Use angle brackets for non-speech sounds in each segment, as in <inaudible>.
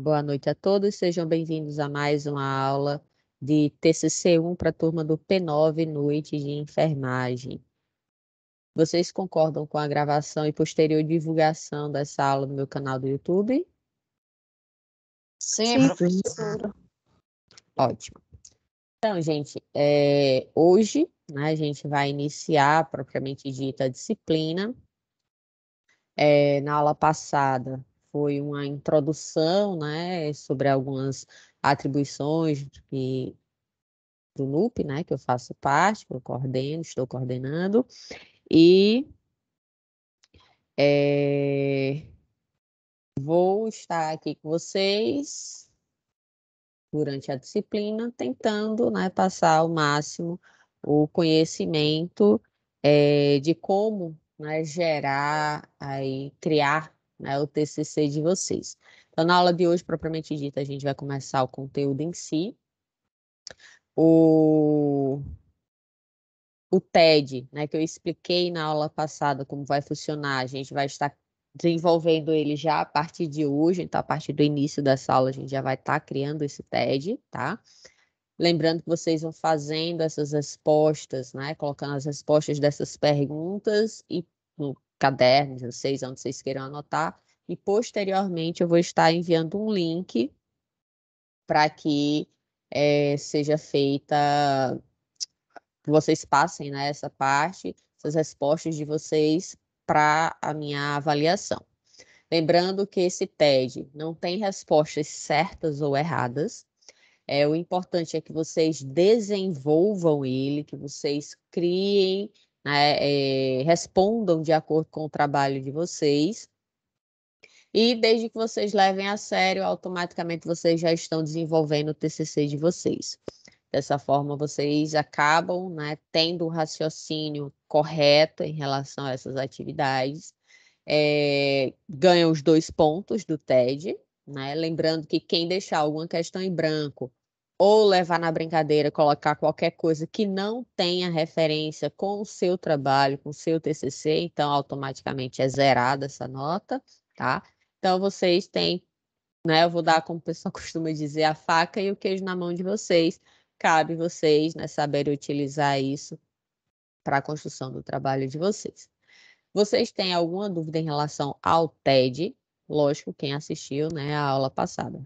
Boa noite a todos, sejam bem-vindos a mais uma aula de TCC1 para a turma do P9 Noite de Enfermagem. Vocês concordam com a gravação e posterior divulgação dessa aula no meu canal do YouTube? Sim, Sim professora. Ótimo. Então, gente, é, hoje né, a gente vai iniciar propriamente dita a disciplina. É, na aula passada, foi uma introdução né, sobre algumas atribuições do NUP, né, que eu faço parte, que eu coordeno, estou coordenando, e é, vou estar aqui com vocês durante a disciplina, tentando né, passar ao máximo o conhecimento é, de como né, gerar, aí, criar né, o TCC de vocês. Então, na aula de hoje, propriamente dita, a gente vai começar o conteúdo em si. O, o TED, né, que eu expliquei na aula passada como vai funcionar, a gente vai estar desenvolvendo ele já a partir de hoje, então a partir do início dessa aula a gente já vai estar tá criando esse TED, tá? Lembrando que vocês vão fazendo essas respostas, né? Colocando as respostas dessas perguntas e cadernos, não sei onde vocês queiram anotar. E posteriormente eu vou estar enviando um link para que é, seja feita, vocês passem né, essa parte, essas respostas de vocês para a minha avaliação. Lembrando que esse TED não tem respostas certas ou erradas. É, o importante é que vocês desenvolvam ele, que vocês criem é, respondam de acordo com o trabalho de vocês. E desde que vocês levem a sério, automaticamente vocês já estão desenvolvendo o TCC de vocês. Dessa forma, vocês acabam né, tendo o um raciocínio correto em relação a essas atividades, é, ganham os dois pontos do TED, né? lembrando que quem deixar alguma questão em branco ou levar na brincadeira, colocar qualquer coisa que não tenha referência com o seu trabalho, com o seu TCC, então automaticamente é zerada essa nota, tá? Então vocês têm, né, eu vou dar como o pessoal <laughs> costuma dizer, a faca e o queijo na mão de vocês. Cabe vocês, né, saber utilizar isso para a construção do trabalho de vocês. Vocês têm alguma dúvida em relação ao TED? Lógico, quem assistiu, né, a aula passada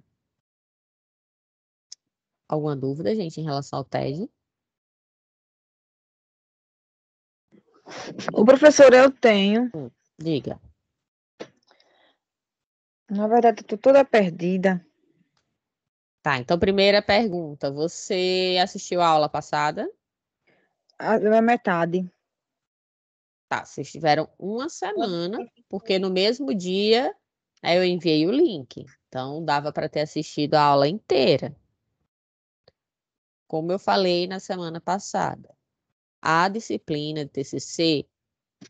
alguma dúvida, gente, em relação ao TED? O professor eu tenho. Hum, diga. Na verdade, eu tô toda perdida. Tá, então primeira pergunta. Você assistiu a aula passada? A, a metade. Tá, vocês tiveram uma semana, porque no mesmo dia eu enviei o link. Então dava para ter assistido a aula inteira. Como eu falei na semana passada, a disciplina de TCC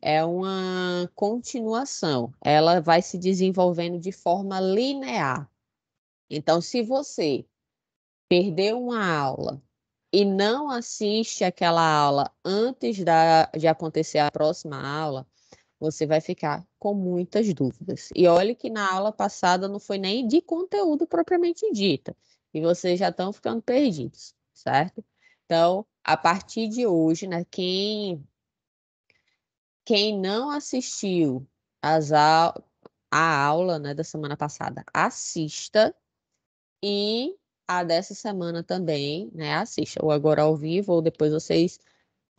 é uma continuação, ela vai se desenvolvendo de forma linear. Então, se você perdeu uma aula e não assiste aquela aula antes da, de acontecer a próxima aula, você vai ficar com muitas dúvidas. E olhe que na aula passada não foi nem de conteúdo propriamente dita, e vocês já estão ficando perdidos certo? Então, a partir de hoje, né, quem, quem não assistiu as a, a aula né, da semana passada, assista. E a dessa semana também, né, assista. Ou agora ao vivo, ou depois vocês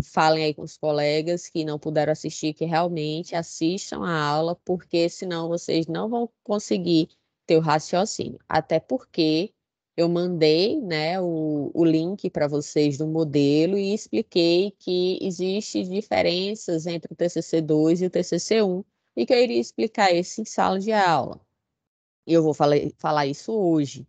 falem aí com os colegas que não puderam assistir, que realmente assistam a aula, porque senão vocês não vão conseguir ter o raciocínio. Até porque eu mandei né, o, o link para vocês do modelo e expliquei que existem diferenças entre o TCC2 e o TCC1 e que eu iria explicar isso em sala de aula. E eu vou falar, falar isso hoje.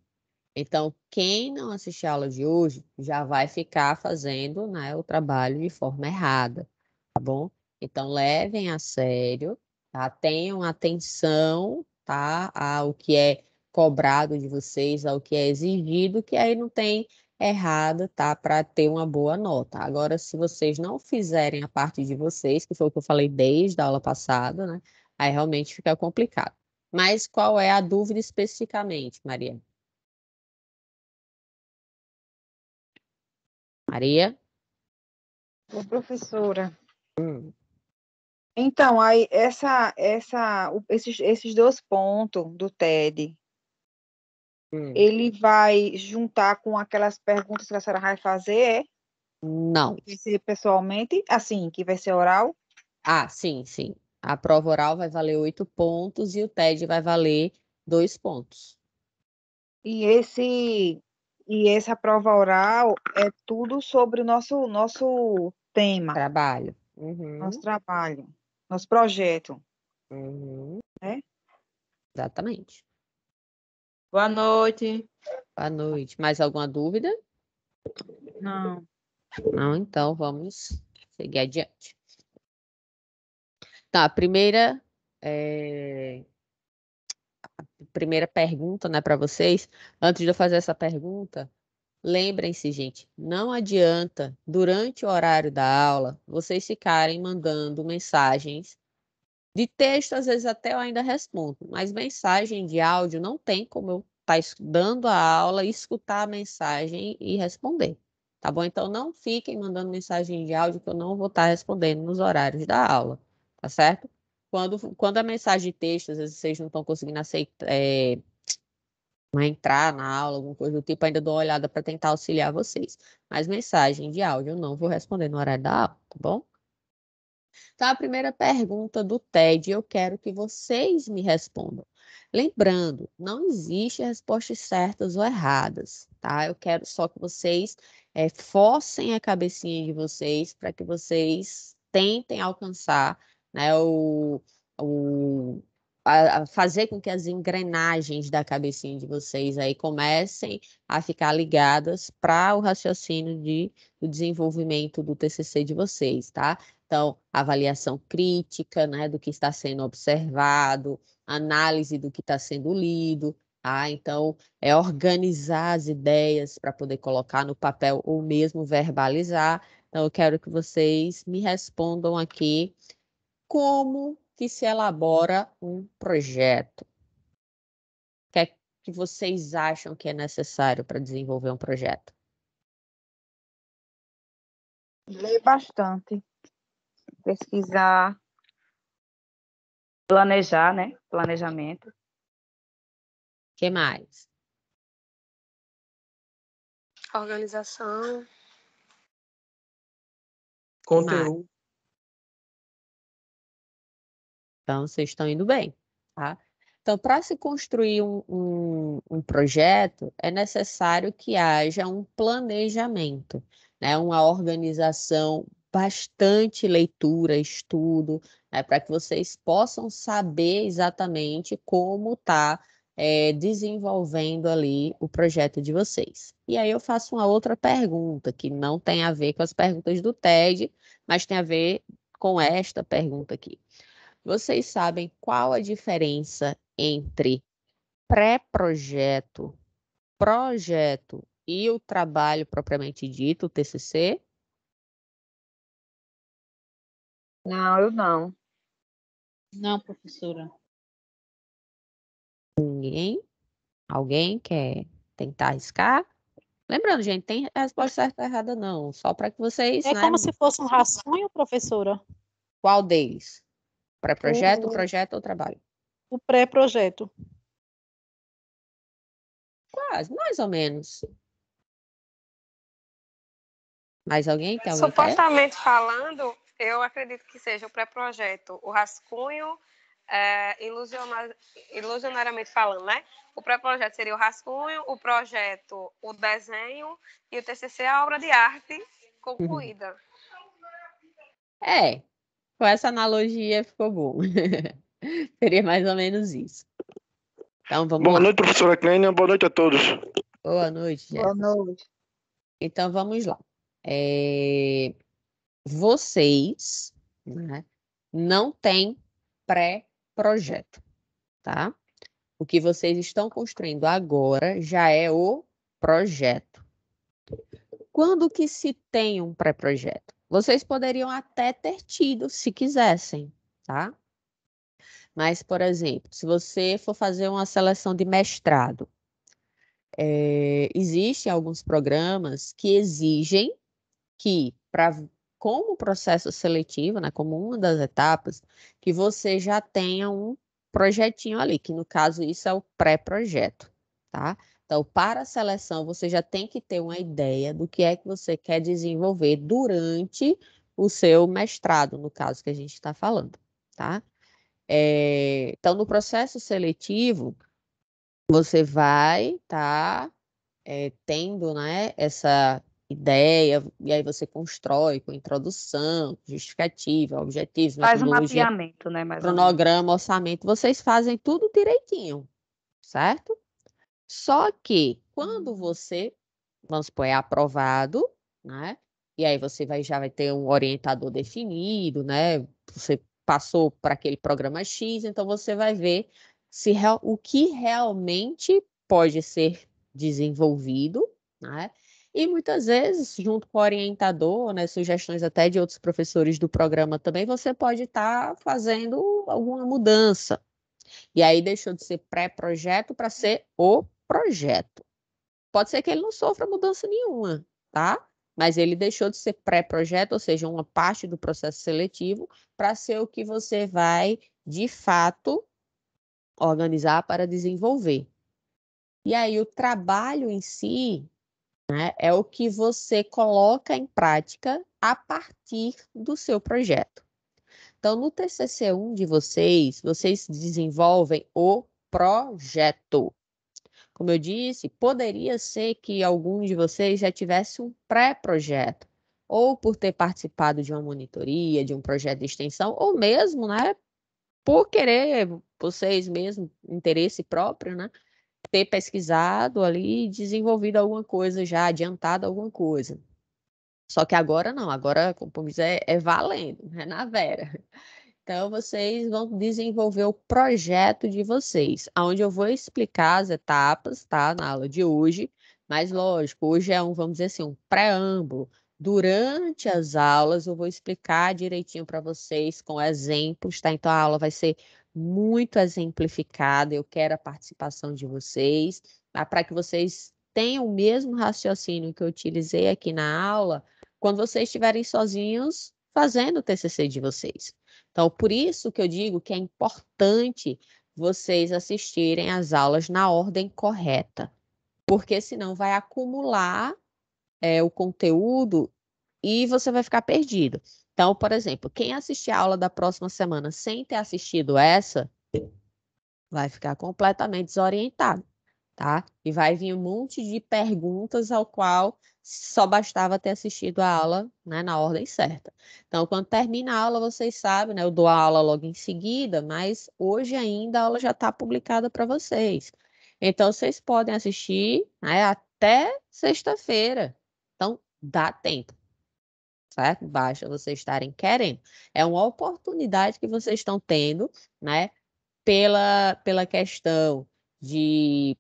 Então, quem não assistir a aula de hoje já vai ficar fazendo né, o trabalho de forma errada, tá bom? Então, levem a sério, tá? tenham atenção tá, ao que é cobrado de vocês, ao que é exigido, que aí não tem errado, tá? Para ter uma boa nota. Agora, se vocês não fizerem a parte de vocês, que foi o que eu falei desde a aula passada, né? Aí realmente fica complicado. Mas qual é a dúvida especificamente, Maria? Maria? Ô, professora. Hum. Então, aí essa, essa, esses, esses dois pontos do TED, Hum. Ele vai juntar com aquelas perguntas que a senhora vai fazer, é? Não. Vai ser pessoalmente, assim, que vai ser oral? Ah, sim, sim. A prova oral vai valer oito pontos e o TED vai valer dois pontos. E esse e essa prova oral é tudo sobre o nosso nosso tema. Trabalho. Uhum. Nosso trabalho, nosso projeto. Uhum. É? Exatamente. Boa noite. Boa noite. Mais alguma dúvida? Não. Não, então vamos seguir adiante. Tá, a primeira, é... primeira pergunta né, para vocês. Antes de eu fazer essa pergunta, lembrem-se, gente, não adianta, durante o horário da aula, vocês ficarem mandando mensagens de texto, às vezes até eu ainda respondo, mas mensagem de áudio não tem como eu estar tá dando a aula, escutar a mensagem e responder. Tá bom? Então não fiquem mandando mensagem de áudio que eu não vou estar tá respondendo nos horários da aula, tá certo? Quando, quando a mensagem de texto, às vezes vocês não estão conseguindo aceitar, eh, é, né, entrar na aula, alguma coisa do tipo, ainda dou uma olhada para tentar auxiliar vocês. Mas mensagem de áudio eu não vou responder no horário da aula, tá bom? Então, a primeira pergunta do TED, eu quero que vocês me respondam. Lembrando, não existe respostas certas ou erradas, tá? Eu quero só que vocês é, forcem a cabecinha de vocês para que vocês tentem alcançar né, o, o a, a fazer com que as engrenagens da cabecinha de vocês aí comecem a ficar ligadas para o raciocínio de, do desenvolvimento do TCC de vocês, tá? Então, avaliação crítica né, do que está sendo observado, análise do que está sendo lido. Ah, então, é organizar as ideias para poder colocar no papel ou mesmo verbalizar. Então, eu quero que vocês me respondam aqui como que se elabora um projeto. O que é que vocês acham que é necessário para desenvolver um projeto? Ler bastante pesquisar, planejar, né? Planejamento. O que mais? Organização. Conteúdo. Então, vocês estão indo bem, tá? Então, para se construir um, um, um, projeto, é necessário que haja um planejamento, né? uma organização bastante leitura, estudo, né, para que vocês possam saber exatamente como está é, eh, desenvolvendo ali o projeto de vocês. E aí eu faço uma outra pergunta que não tem a ver com as perguntas do TED, mas tem a ver com esta pergunta aqui. Vocês sabem qual a diferença entre pré-projeto, projeto e o trabalho propriamente dito, o TCC? Não, eu não. Não, professora. Ninguém? Alguém quer tentar arriscar? Lembrando, gente, tem resposta certa e errada, não. Só para que vocês. É né? como se fosse um rascunho, professora. Qual deles? Pré-projeto, o... projeto ou trabalho? O pré-projeto. Quase, mais ou menos. Mais alguém? Tem alguém Supostamente quer? falando, eu acredito que seja o pré-projeto, o rascunho, é, ilusionar, ilusionariamente falando, né? O pré-projeto seria o rascunho, o projeto, o desenho e o TCC a obra de arte concluída. Uhum. É, com essa analogia ficou bom. <laughs> seria mais ou menos isso. Então, vamos Boa lá. noite, professora Kleina. Boa noite a todos. Boa noite. Jéssica. Boa noite. Então, vamos lá. É vocês hum. né, não têm pré-projeto, tá? O que vocês estão construindo agora já é o projeto. Quando que se tem um pré-projeto? Vocês poderiam até ter tido, se quisessem, tá? Mas, por exemplo, se você for fazer uma seleção de mestrado, é, existem alguns programas que exigem que, para como processo seletivo, né, como uma das etapas, que você já tenha um projetinho ali, que no caso isso é o pré-projeto, tá? Então, para a seleção, você já tem que ter uma ideia do que é que você quer desenvolver durante o seu mestrado, no caso que a gente está falando, tá? É, então, no processo seletivo, você vai estar tá, é, tendo né, essa ideia, e aí você constrói com introdução, justificativa, objetivos, Faz um mapeamento, né? Mais cronograma, orçamento, vocês fazem tudo direitinho, certo? Só que quando uhum. você, vamos supor, é aprovado, né? E aí você vai, já vai ter um orientador definido, né? Você passou para aquele programa X, então você vai ver se real, o que realmente pode ser desenvolvido, né? E muitas vezes, junto com o orientador, né, sugestões até de outros professores do programa também, você pode estar tá fazendo alguma mudança. E aí deixou de ser pré-projeto para ser o projeto. Pode ser que ele não sofra mudança nenhuma, tá? Mas ele deixou de ser pré-projeto, ou seja, uma parte do processo seletivo, para ser o que você vai, de fato, organizar para desenvolver. E aí o trabalho em si, né? É o que você coloca em prática a partir do seu projeto. Então, no TCC1 de vocês, vocês desenvolvem o projeto. Como eu disse, poderia ser que algum de vocês já tivesse um pré-projeto, ou por ter participado de uma monitoria, de um projeto de extensão, ou mesmo, né, por querer vocês mesmo, interesse próprio, né, ter pesquisado ali desenvolvido alguma coisa já, adiantado alguma coisa. Só que agora não, agora, como é, é valendo, é na vera. Então, vocês vão desenvolver o projeto de vocês, onde eu vou explicar as etapas, tá? Na aula de hoje. Mas, lógico, hoje é um, vamos dizer assim, um preâmbulo. Durante as aulas, eu vou explicar direitinho para vocês com exemplos, tá? Então, a aula vai ser muito exemplificada. Eu quero a participação de vocês, tá? para que vocês tenham o mesmo raciocínio que eu utilizei aqui na aula quando vocês estiverem sozinhos fazendo o TCC de vocês. Então, por isso que eu digo que é importante vocês assistirem as aulas na ordem correta, porque senão vai acumular é, o conteúdo e você vai ficar perdido. Então, por exemplo, quem assistir a aula da próxima semana sem ter assistido essa, vai ficar completamente desorientado, tá? E vai vir um monte de perguntas ao qual só bastava ter assistido a aula né, na ordem certa. Então, quando termina a aula, vocês sabem, né? Eu dou a aula logo em seguida, mas hoje ainda a aula já está publicada para vocês. Então, vocês podem assistir né, até sexta-feira. Então, dá tempo certo? Basta vocês estarem querendo. É uma oportunidade que vocês estão tendo, né? Pela, pela questão de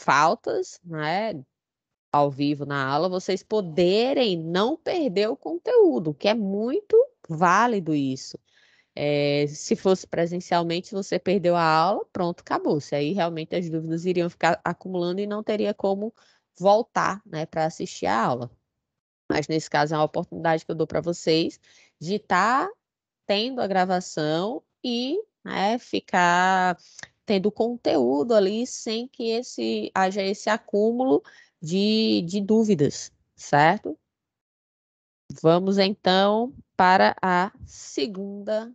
faltas, né? Ao vivo na aula, vocês poderem não perder o conteúdo, que é muito válido isso. É, se fosse presencialmente, você perdeu a aula, pronto, acabou. Se aí realmente as dúvidas iriam ficar acumulando e não teria como voltar, né, para assistir a aula. Mas nesse caso é uma oportunidade que eu dou para vocês de estar tá tendo a gravação e né, ficar tendo conteúdo ali sem que esse haja esse acúmulo de, de dúvidas, certo? Vamos então para a segunda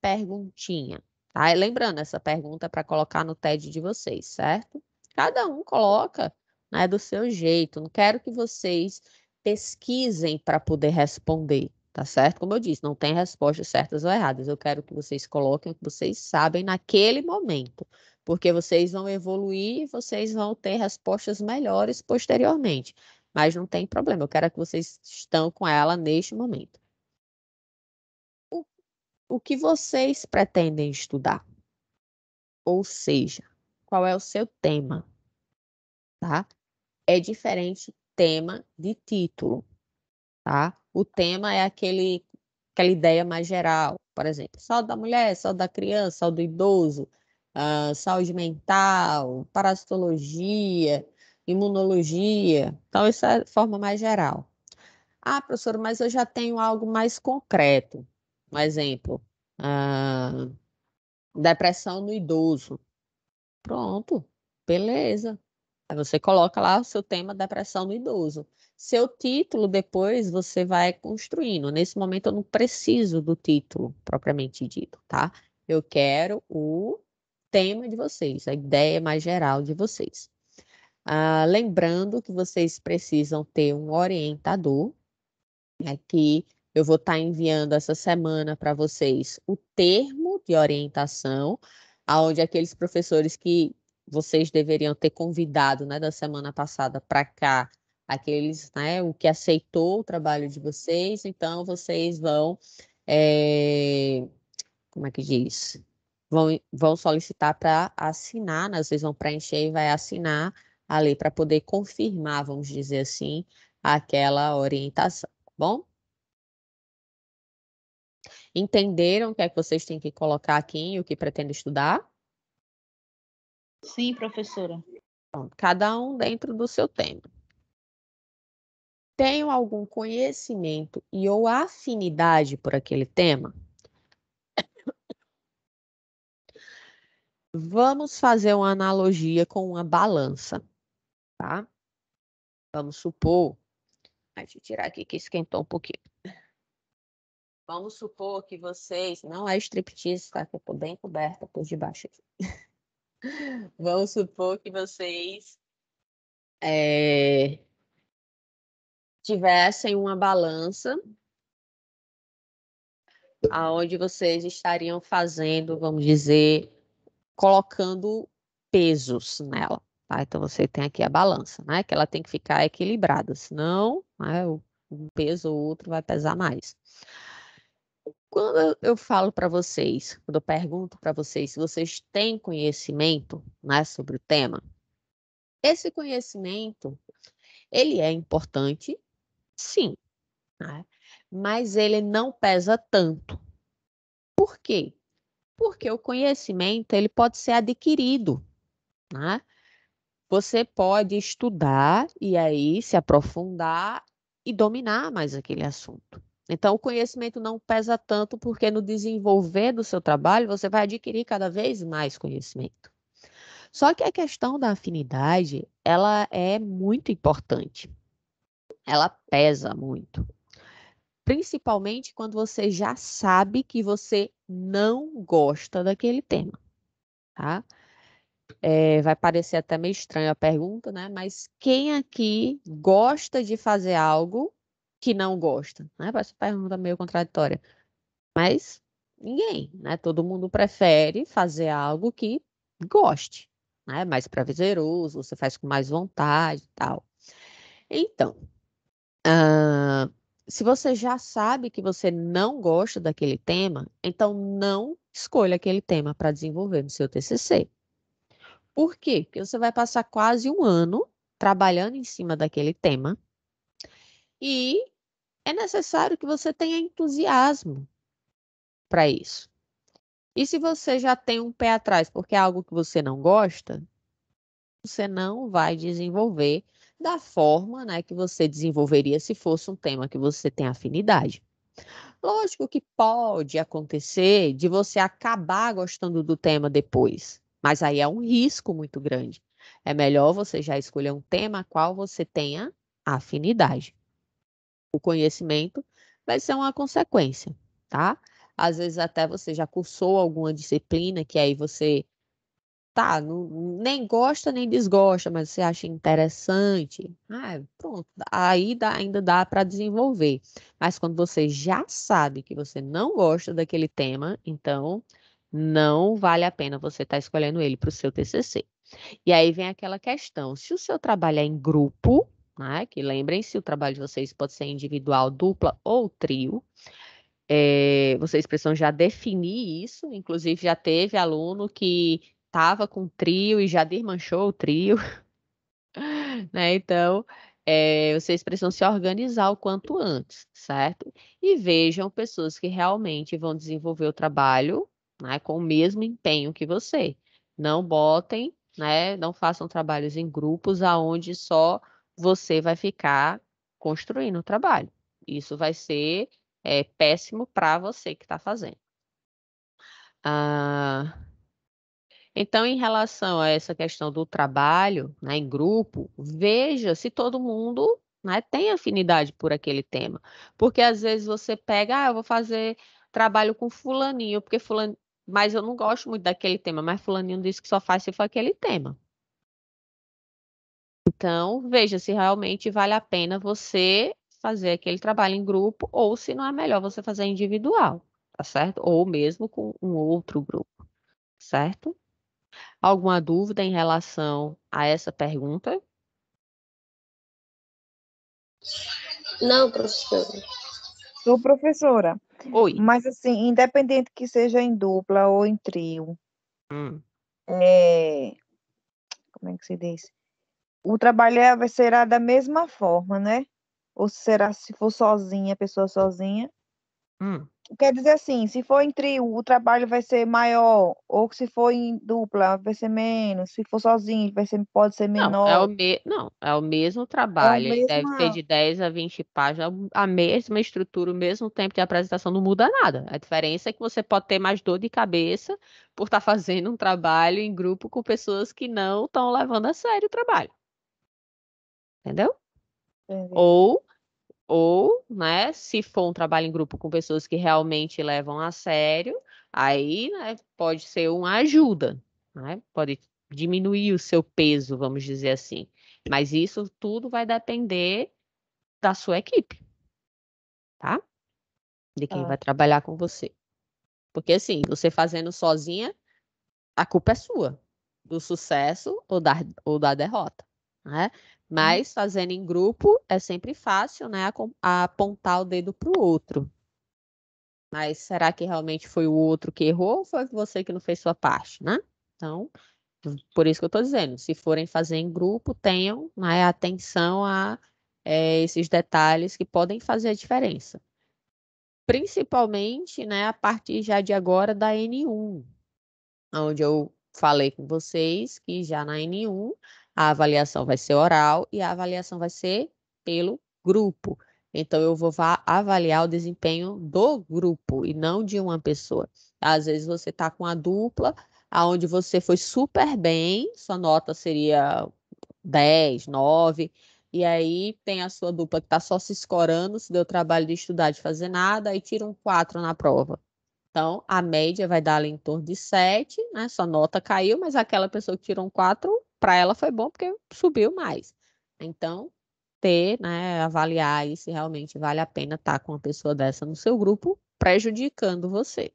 perguntinha. Tá? E lembrando, essa pergunta é para colocar no TED de vocês, certo? Cada um coloca né, do seu jeito. Não quero que vocês pesquisem para poder responder, tá certo? Como eu disse, não tem respostas certas ou erradas. Eu quero que vocês coloquem o que vocês sabem naquele momento, porque vocês vão evoluir e vocês vão ter respostas melhores posteriormente. Mas não tem problema, eu quero que vocês estão com ela neste momento. O, o que vocês pretendem estudar? Ou seja, qual é o seu tema? Tá? É diferente tema de título, tá? O tema é aquele, aquela ideia mais geral, por exemplo, saúde da mulher, saúde da criança, saúde do idoso, uh, saúde mental, parasitologia, imunologia. Então, essa é a forma mais geral. Ah, professor, mas eu já tenho algo mais concreto. Um exemplo, uh, depressão no idoso. Pronto, beleza. Aí você coloca lá o seu tema depressão no idoso. Seu título depois você vai construindo. Nesse momento eu não preciso do título propriamente dito, tá? Eu quero o tema de vocês, a ideia mais geral de vocês. Ah, lembrando que vocês precisam ter um orientador, né, que eu vou estar tá enviando essa semana para vocês o termo de orientação, aonde aqueles professores que vocês deveriam ter convidado, né, da semana passada para cá, aqueles, né, o que aceitou o trabalho de vocês, então vocês vão, é, como é que diz? Vão, vão solicitar para assinar, né, vocês vão preencher e vai assinar ali para poder confirmar, vamos dizer assim, aquela orientação, tá bom? Entenderam o que é que vocês têm que colocar aqui e o que pretendem estudar? Sim, professora. cada um dentro do seu tema. Tenho algum conhecimento e ou afinidade por aquele tema? Vamos fazer uma analogia com uma balança, tá? Vamos supor. Deixa eu tirar aqui que esquentou um pouquinho. Vamos supor que vocês. Não é striptease, tá? Que eu tô bem coberta por debaixo aqui. <laughs> <laughs> Vamos supor que vocês é, tivessem uma balança aonde vocês estariam fazendo, vamos dizer, colocando pesos nela. Tá? Então você tem aqui a balança, né? Que ela tem que ficar equilibrada, senão né, um peso ou outro vai pesar mais quando eu, falo para vocês, quando eu pergunto para vocês se vocês têm conhecimento né, sobre o tema, esse conhecimento ele é importante, sim, né? mas ele não pesa tanto. Por quê? Porque o conhecimento ele pode ser adquirido, né? Você pode estudar e aí se aprofundar e dominar mais aquele assunto. Então, o conhecimento não pesa tanto, porque no desenvolver do seu trabalho, você vai adquirir cada vez mais conhecimento. Só que a questão da afinidade, ela é muito importante. Ela pesa muito. Principalmente quando você já sabe que você não gosta daquele tema, tá? É, vai parecer até meio estranha a pergunta, né? Mas quem aqui gosta de fazer algo que não gosta? Né? Essa pergunta meio contraditória. Mas ninguém, né? Todo mundo prefere fazer algo que goste, né? Mais prazeroso, você faz com mais vontade e tal. Então, uh, se você já sabe que você não gosta daquele tema, então não escolha aquele tema para desenvolver no seu TCC. Por quê? Porque você vai passar quase um ano trabalhando em cima daquele tema e é necessário que você tenha entusiasmo para isso. E se você já tem um pé atrás porque é algo que você não gosta, você não vai desenvolver da forma né, que você desenvolveria se fosse um tema que você tem afinidade. Lógico que pode acontecer de você acabar gostando do tema depois, mas aí é um risco muito grande. É melhor você já escolher um tema qual você tenha afinidade o conhecimento, vai ser uma consequência, tá? Às vezes até você já cursou alguma disciplina que aí você tá, não, nem gosta nem desgosta, mas você acha interessante. Ah, é, pronto, aí dá, ainda dá para desenvolver. Mas quando você já sabe que você não gosta daquele tema, então não vale a pena você estar tá escolhendo ele para o seu TCC. E aí vem aquela questão: se o seu trabalho é em grupo, né? Que lembrem-se, o trabalho de vocês pode ser individual, dupla ou trio. É, vocês precisam já definir isso, inclusive já teve aluno que estava com trio e já desmanchou o trio, <laughs> né? Então, é, vocês precisam se organizar o quanto antes, certo? E vejam pessoas que realmente vão desenvolver o trabalho né, com o mesmo empenho que você. Não botem, né? Não façam trabalhos em grupos aonde só você vai ficar construindo o trabalho. Isso vai ser é, péssimo para você que está fazendo. Ah, então, em relação a essa questão do trabalho né, em grupo, veja se todo mundo né, tem afinidade por aquele tema. Porque às vezes você pega, ah, eu vou fazer trabalho com fulaninho, porque fulano, mas eu não gosto muito daquele tema, mas fulaninho disse que só faz se for aquele tema. Então, veja se realmente vale a pena você fazer aquele trabalho em grupo ou se não é melhor você fazer individual, tá certo? Ou mesmo com um outro grupo, certo? Alguma dúvida em relação a essa pergunta? Não, professora. Sou professora. Oi. Mas assim, independente que seja em dupla ou em trio, hum. é... como é que se diz? o trabalho é, será da mesma forma, né? Ou será se for sozinha, pessoa sozinha? Hum. Quer dizer assim, se for em trio, o trabalho vai ser maior, ou se for em dupla, vai ser menos, se for sozinho, vai ser, pode ser menor. Não, é o, me... Não, é o mesmo é trabalho, é mesmo... deve ter de 10 a 20 páginas, a mesma estrutura, o mesmo tempo de apresentação, não muda nada. A diferença é que você pode ter mais dor de cabeça por estar tá fazendo um trabalho em grupo com pessoas que não estão levando a sério o trabalho entendeu? Uhum. Ou, ou, né, se for um trabalho em grupo com pessoas que realmente levam a sério, aí né, pode ser uma ajuda, né? Pode diminuir o seu peso, vamos dizer assim. Mas isso tudo vai depender da sua equipe, tá? De quem ah. vai trabalhar com você. Porque assim, você fazendo sozinha, a culpa é sua do sucesso ou da, ou da derrota, né? Mas uhum. fazendo em grupo é sempre fácil, né? Apontar o dedo para o outro. Mas será que realmente foi o outro que errou ou foi você que não fez sua parte, né? Então, por isso que eu estou dizendo, se forem fazer em grupo, tenham né, atenção a é, esses detalhes que podem fazer a diferença. Principalmente, né, a partir já de agora da N1, onde eu falei com vocês que já na N1 a avaliação vai ser oral e a avaliação vai ser pelo grupo. Então, eu vou avaliar o desempenho do grupo e não de uma pessoa. Às vezes, você está com a dupla, aonde você foi super bem, sua nota seria 10, 9, e aí tem a sua dupla que está só se escorando, se deu trabalho de estudar, de fazer nada, e tira um 4 na prova. Então, a média vai dar ali em torno de 7, né? Sua nota caiu, mas aquela pessoa que tirou um 4, para ela foi bom porque subiu mais. Então, ter, né, avaliar aí se realmente vale a pena estar tá com uma pessoa dessa no seu grupo prejudicando você.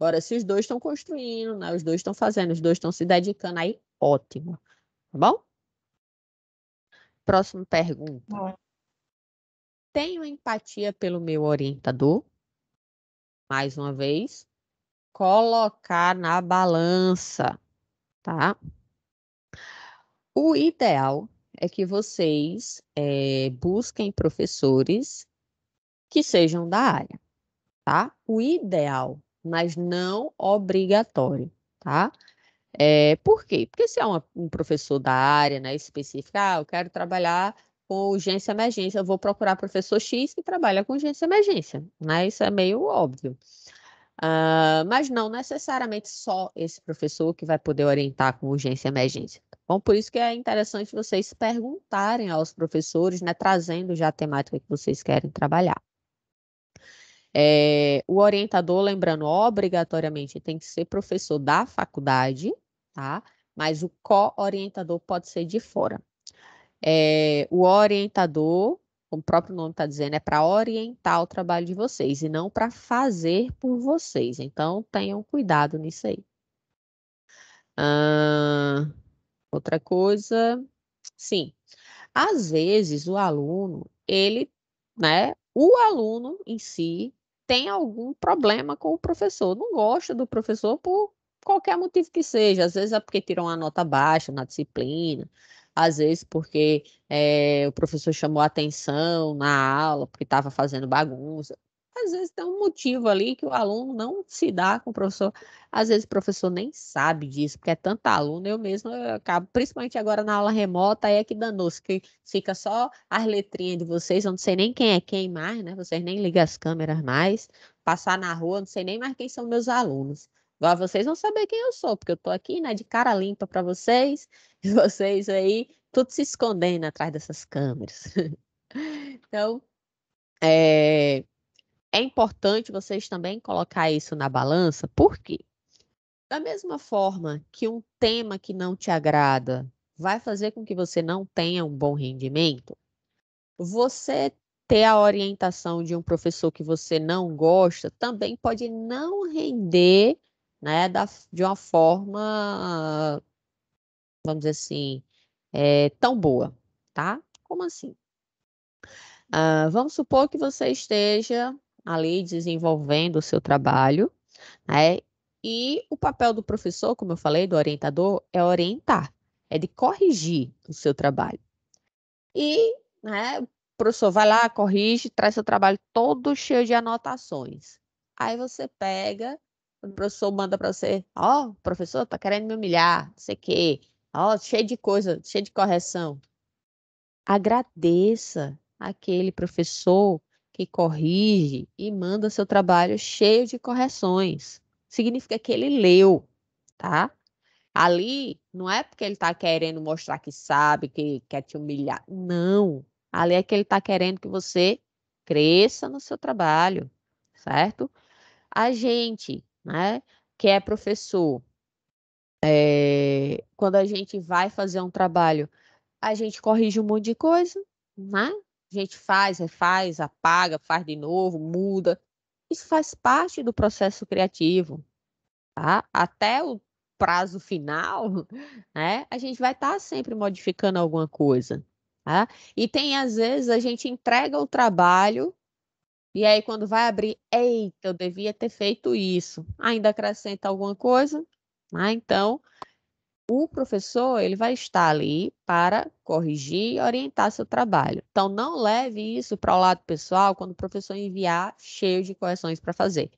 Agora, se os dois estão construindo, né, os dois estão fazendo, os dois estão se dedicando, aí ótimo. Tá bom? Próxima pergunta. Tenho empatia pelo meu orientador? mais uma vez, colocar na balança, tá? O ideal é que vocês é, busquem professores que sejam da área, tá? O ideal, mas não obrigatório, tá? É, por quê? Porque se é uma, um professor da área né, específica, ah, eu quero trabalhar com urgência emergência. Eu vou procurar professor X que trabalha com urgência emergência, né? Isso é meio óbvio. Uh, mas não necessariamente só esse professor que vai poder orientar com urgência e emergência. Tá bom, por isso que é interessante vocês perguntarem aos professores, né, trazendo já a temática que vocês querem trabalhar. É, o orientador, lembrando, obrigatoriamente tem que ser professor da faculdade, tá? Mas o co-orientador pode ser de fora. É, o orientador, como o próprio nome está dizendo, é para orientar o trabalho de vocês e não para fazer por vocês. Então, tenham cuidado nisso aí. outra coisa, sim, às vezes o aluno, ele, né, o aluno em si tem algum problema com o professor, não gosta do professor por qualquer motivo que seja, às vezes é porque tirou uma nota baixa na disciplina, às vezes porque é, o professor chamou atenção na aula, porque estava fazendo bagunça. Às vezes tem um motivo ali que o aluno não se dá com o professor. Às vezes o professor nem sabe disso, porque é tanta aluno. Eu mesmo eu acabo, principalmente agora na aula remota, aí é que danou-se, que fica só as letrinhas de vocês, eu não sei nem quem é quem mais, né? Vocês nem ligam as câmeras mais. Passar na rua, não sei nem mais quem são meus alunos. Agora vocês vão saber quem eu sou, porque eu estou aqui, né, de cara limpa para vocês, <laughs> de vocês aí, tudo se escondendo atrás dessas câmeras. <laughs> então, é, é importante vocês também colocar isso na balança, por quê? Da mesma forma que um tema que não te agrada vai fazer com que você não tenha um bom rendimento, você ter a orientação de um professor que você não gosta também pode não render né, da, de uma forma vamos dizer assim, é, tão boa, tá? Como assim? Ah, vamos supor que você esteja ali desenvolvendo o seu trabalho, né? E o papel do professor, como eu falei, do orientador, é orientar, é de corrigir o seu trabalho. E né, o professor vai lá, corrige, traz seu trabalho todo cheio de anotações. Aí você pega, o professor manda para você, ó, oh, professor, tá querendo me humilhar, não sei o quê, Ó, cheio de coisa, cheio de correção. Agradeça aquele professor que corrige e manda seu trabalho cheio de correções. Significa que ele leu, tá? Ali não é porque ele está querendo mostrar que sabe, que quer te humilhar. Não. Ali é que ele está querendo que você cresça no seu trabalho, certo? A gente, né, que é professor, é, quando a gente vai fazer um trabalho, a gente corrige um monte de coisa, né? A gente faz, refaz, apaga, faz de novo, muda. Isso faz parte do processo criativo, tá? Até o prazo final, <laughs> né? A gente vai estar tá sempre modificando alguma coisa, tá? E tem às vezes a gente entrega o trabalho e aí quando vai abrir, eita, eu devia ter feito isso. Ainda acrescenta alguma coisa, né? Então, o professor ele vai estar ali para corrigir e orientar seu trabalho. Então, não leve isso para o lado pessoal quando o professor enviar cheio de correções para fazer.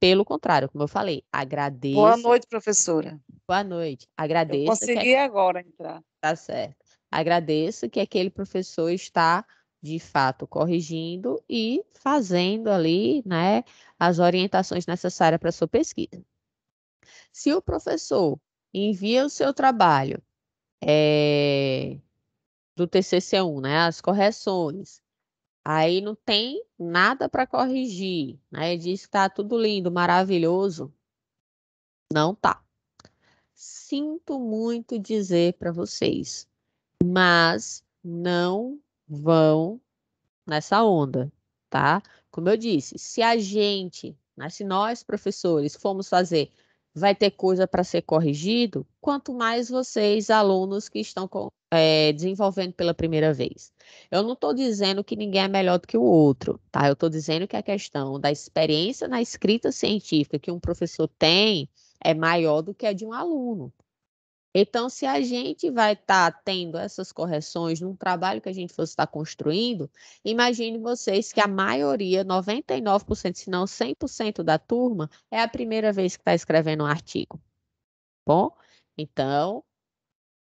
Pelo contrário, como eu falei, agradeça. Boa noite, professora. Boa noite. Agradeça. Eu consegui que... agora entrar. Tá certo. Agradeça que aquele professor está, de fato, corrigindo e fazendo ali né, as orientações necessárias para a sua pesquisa. Se o professor envia o seu trabalho é, do TCC1, né, as correções, aí não tem nada para corrigir, né, diz que está tudo lindo, maravilhoso, não tá. Sinto muito dizer para vocês, mas não vão nessa onda, tá? Como eu disse, se a gente, né, se nós professores formos fazer vai ter coisa para ser corrigido, quanto mais vocês, alunos que estão é, desenvolvendo pela primeira vez. Eu não estou dizendo que ninguém é melhor do que o outro, tá? Eu estou dizendo que a questão da experiência na escrita científica que um professor tem é maior do que a de um aluno. Então, se a gente vai estar tá tendo essas correções num trabalho que a gente fosse estar tá construindo, imagine vocês que a maioria, 99%, se não 100% da turma, é a primeira vez que está escrevendo um artigo. Bom, então,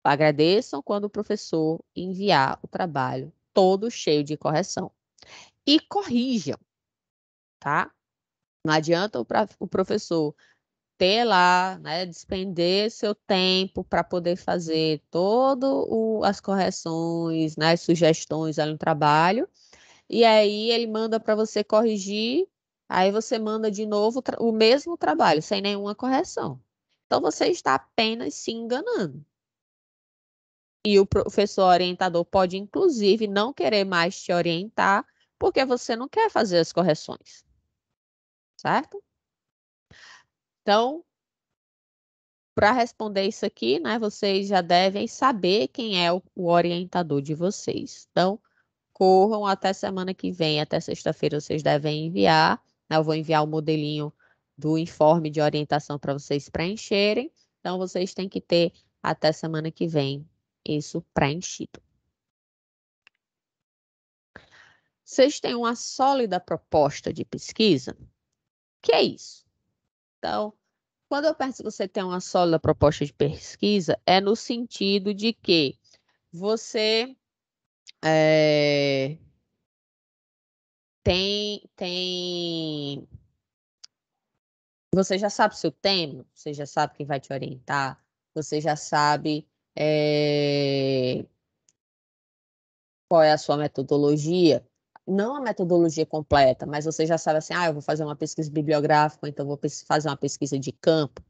agradeçam quando o professor enviar o trabalho todo cheio de correção. E corrijam, tá? Não adianta o, pra, o professor ter lá, né, despender seu tempo para poder fazer todo o, as correções, né, as sugestões ali no trabalho. E aí ele manda para você corrigir, aí você manda de novo o mesmo trabalho, sem nenhuma correção. Então você está apenas se enganando. E o professor orientador pode, inclusive, não querer mais te orientar, porque você não quer fazer as correções. Certo? Então, para responder isso aqui, né, vocês já devem saber quem é o, o orientador de vocês. Então, corram até semana que vem, até sexta-feira vocês devem enviar. Né, eu vou enviar o modelinho do informe de orientação para vocês preencherem. Então, vocês têm que ter até semana que vem isso preenchido. Vocês têm uma sólida proposta de pesquisa? O Que é isso? Então, quando eu peço que você tenha uma sólida proposta de pesquisa, é no sentido de que você é, tem, tem. Você já sabe seu tema, você já sabe quem vai te orientar, você já sabe é, qual é a sua metodologia, não a metodologia completa, mas você já sabe assim, ah, eu vou fazer uma pesquisa bibliográfica, então vou fazer uma pesquisa de campo.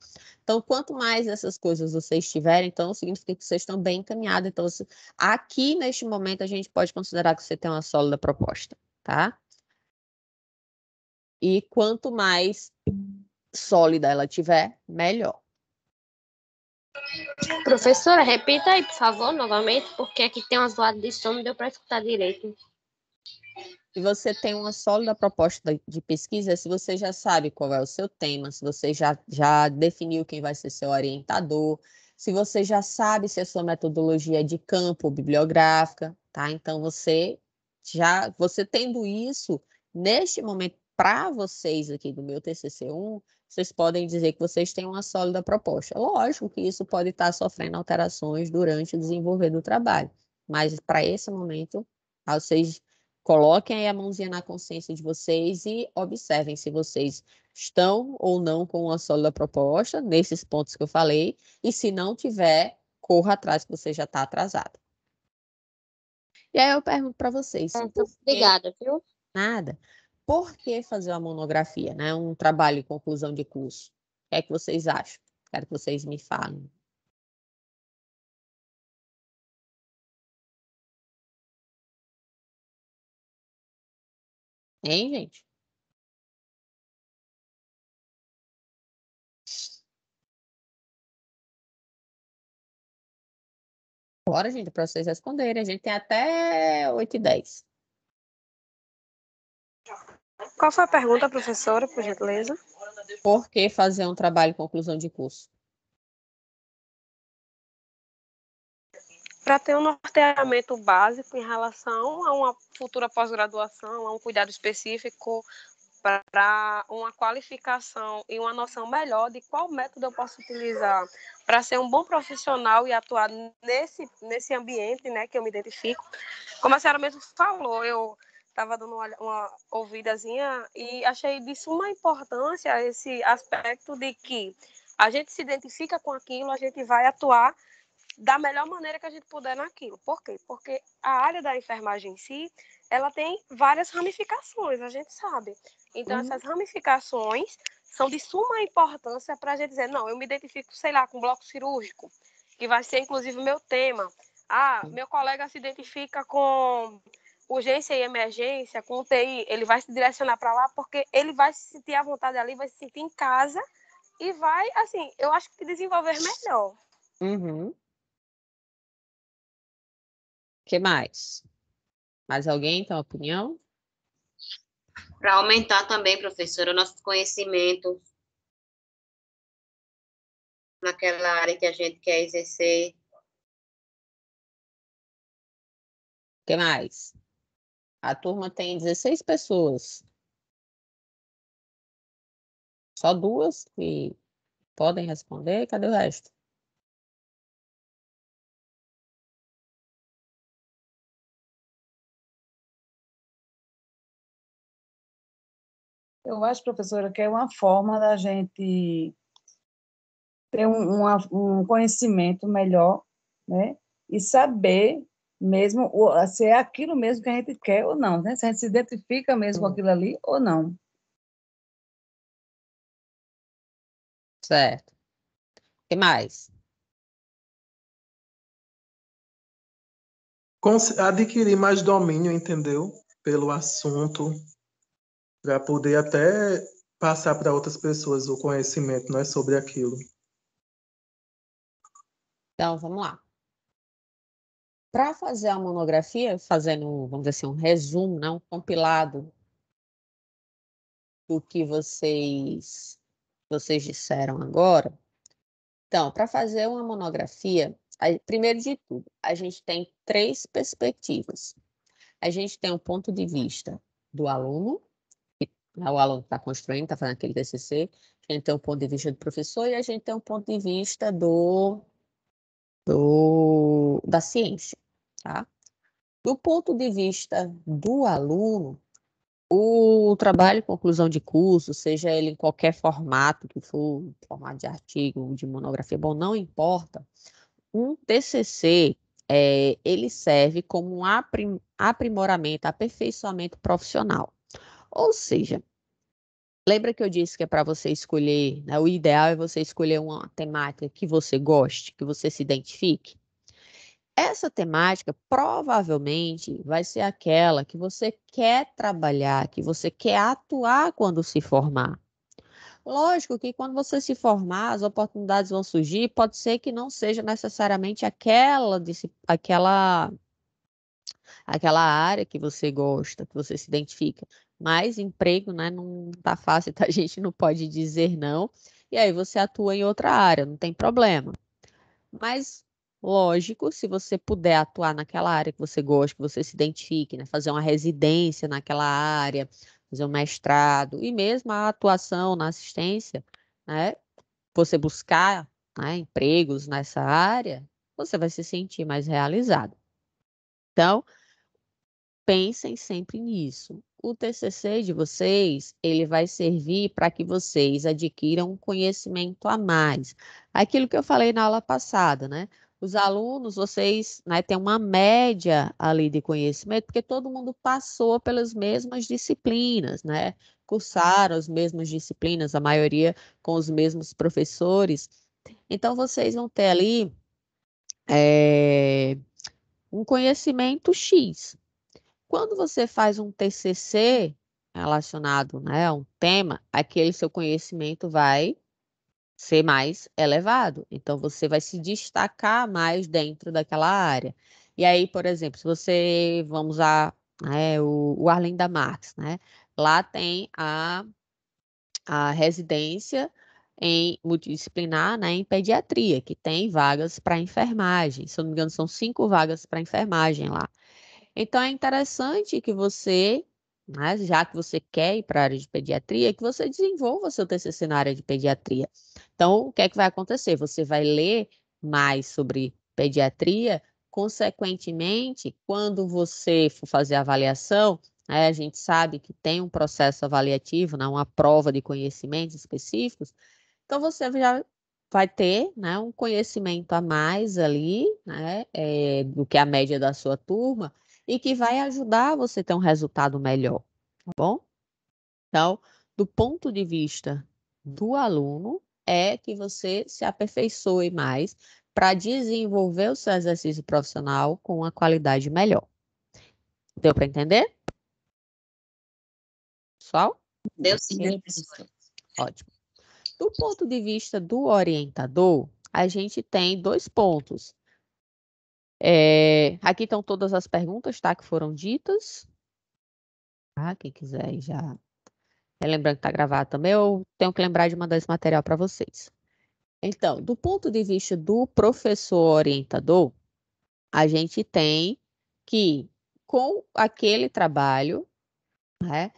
Então, quanto mais essas coisas vocês tiverem, então significa que vocês estão bem encaminhados. Então, você, aqui neste momento a gente pode considerar que você tem uma sólida proposta, tá? E quanto mais sólida ela tiver, melhor. Professora, repita aí, por favor, novamente, porque aqui tem umas zoadas de som, não deu para escutar direito e você tem uma sólida proposta de pesquisa, se você já sabe qual é o seu tema, se você já, já definiu quem vai ser seu orientador, se você já sabe se a sua metodologia é de campo bibliográfica, tá? Então você já você tendo isso neste momento para vocês aqui do meu TCC1, vocês podem dizer que vocês têm uma sólida proposta. Lógico que isso pode estar tá sofrendo alterações durante o desenvolver do trabalho, mas para esse momento, vocês Coloquem aí a mãozinha na consciência de vocês e observem se vocês estão ou não com uma sólida proposta nesses pontos que eu falei. E se não tiver, corra atrás que você já está atrasado. E aí eu pergunto para vocês. então, obrigada, viu? Nada. Por que fazer uma monografia, né? Um trabalho de conclusão de curso? O que é que vocês acham? Quero que vocês me falem. Hein, gente? Bora, gente, para vocês responderem. A gente tem até 8 e 10. Qual foi a pergunta, professora, por gentileza? Por que fazer um trabalho de conclusão de curso? para ter um norteamento básico em relação a uma futura pós-graduação, a um cuidado específico para uma qualificação e uma noção melhor de qual método eu posso utilizar para ser um bom profissional e atuar nesse, nesse ambiente né, que eu me identifico. Como a senhora mesmo falou, eu estava dando uma, uma ouvidazinha e achei de suma importância esse aspecto de que a gente se identifica com aquilo, a gente vai atuar da melhor maneira que a gente puder naquilo. Por quê? Porque a área da enfermagem em si, ela tem várias ramificações, a gente sabe. Então, uhum. essas ramificações são de suma importância para a gente dizer, não, eu me identifico, sei lá, com bloco cirúrgico, que vai ser, inclusive, o meu tema. Ah, uhum. meu colega se identifica com urgência e emergência, com UTI, ele vai se direcionar para lá porque ele vai se sentir à vontade ali, vai se sentir em casa e vai, assim, eu acho que desenvolver melhor. Uhum que mais? Mais alguém tem uma opinião? Para aumentar também, professora, o nosso conhecimento naquela área que a gente quer exercer. O que mais? A turma tem 16 pessoas. Só duas que podem responder. Cadê o resto? Eu acho, professora, que é uma forma da gente ter um, um conhecimento melhor, né? E saber mesmo se é aquilo mesmo que a gente quer ou não, né? Se a gente se identifica mesmo com aquilo ali ou não. Certo. O que mais? Adquirir mais domínio, entendeu? Pelo assunto, para poder até passar para outras pessoas o conhecimento é sobre aquilo. Então, vamos lá. Para fazer a monografia, fazendo, vamos dizer assim, um resumo, não né, um compilado do que vocês, vocês disseram agora. Então, para fazer uma monografia, primeiro de tudo, a gente tem três perspectivas. A gente tem o um ponto de vista do aluno, o aluno está construindo, está fazendo aquele TCC, a gente tem o um ponto de vista do professor e a gente tem o um ponto de vista do, do da ciência, tá? Do ponto de vista do aluno, o trabalho de conclusão de curso, seja ele em qualquer formato que for, formato de artigo, de monografia, bom, não importa, um TCC, é, eh, ele serve como um aprim, aprimoramento, aperfeiçoamento profissional. Ou seja, lembra que eu disse que é para você escolher, né, o ideal é você escolher uma temática que você goste, que você se identifique? Essa temática provavelmente vai ser aquela que você quer trabalhar, que você quer atuar quando se formar. Lógico que quando você se formar, as oportunidades vão surgir, pode ser que não seja necessariamente aquela aquela aquela área que você gosta, que você se identifica, mais emprego, né? Não tá fácil, <laughs> tá? A gente não pode dizer não. E aí você atua em outra área, não tem problema. Mas lógico, se você puder atuar naquela área que você gosta, que você se identifique, né? Fazer uma residência naquela área, fazer um mestrado e mesmo a atuação na assistência, né? Você buscar né, empregos nessa área, você vai se sentir mais realizado. Então, pensem sempre nisso o TCC de vocês, ele vai servir para que vocês adquiram um conhecimento a mais. Aquilo que eu falei na aula passada, né? Os alunos, vocês né, têm uma média ali de conhecimento, porque todo mundo passou pelas mesmas disciplinas, né? Cursaram as mesmas disciplinas, a maioria com os mesmos professores. Então, vocês vão ter ali é, um conhecimento X, quando você faz um TCC relacionado né, a um tema, aquele seu conhecimento vai ser mais elevado. Então, você vai se destacar mais dentro daquela área. E aí, por exemplo, se você, vamos a né, o, o Arlinda Marx, né? Lá tem a, a residência em multidisciplinar, né, em pediatria, que tem vagas para enfermagem. Se eu não me engano, são cinco vagas para enfermagem lá. Então é interessante que você, né, já que você quer ir para a área de pediatria, que você desenvolva seu TCC na área de pediatria. Então, o que é que vai acontecer? Você vai ler mais sobre pediatria, consequentemente, quando você for fazer a avaliação, né, a gente sabe que tem um processo avaliativo, né, uma prova de conhecimentos específicos, então você já vai ter né, um conhecimento a mais ali né, é, do que a média da sua turma, e que vai ajudar você ter um resultado melhor, tá bom? Então, do ponto de vista do aluno, é que você se aperfeiçoe mais para desenvolver o seu exercício profissional com uma qualidade melhor. Deu para entender? Pessoal? Deu sim, sim. professora. Ótimo. Do ponto de vista do orientador, a gente tem dois pontos. É, aqui estão todas as perguntas tá, que foram ditas. Ah, quem quiser já. É, lembrando que está gravado também, eu tenho que lembrar de mandar esse material para vocês. Então, do ponto de vista do professor orientador, a gente tem que, com aquele trabalho, né,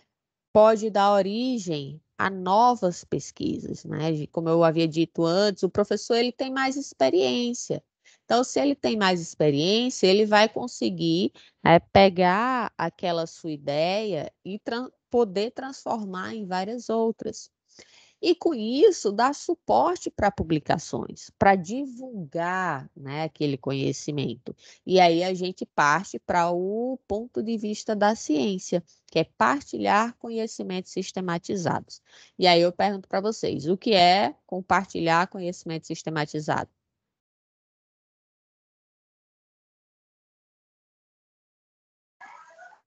pode dar origem a novas pesquisas, né? Como eu havia dito antes, o professor ele tem mais experiência, então, se ele tem mais experiência, ele vai conseguir é, pegar aquela sua ideia e tra poder transformar em várias outras. E com isso, dar suporte para publicações, para divulgar né, aquele conhecimento. E aí a gente parte para o ponto de vista da ciência, que é partilhar conhecimentos sistematizados. E aí eu pergunto para vocês: o que é compartilhar conhecimento sistematizado?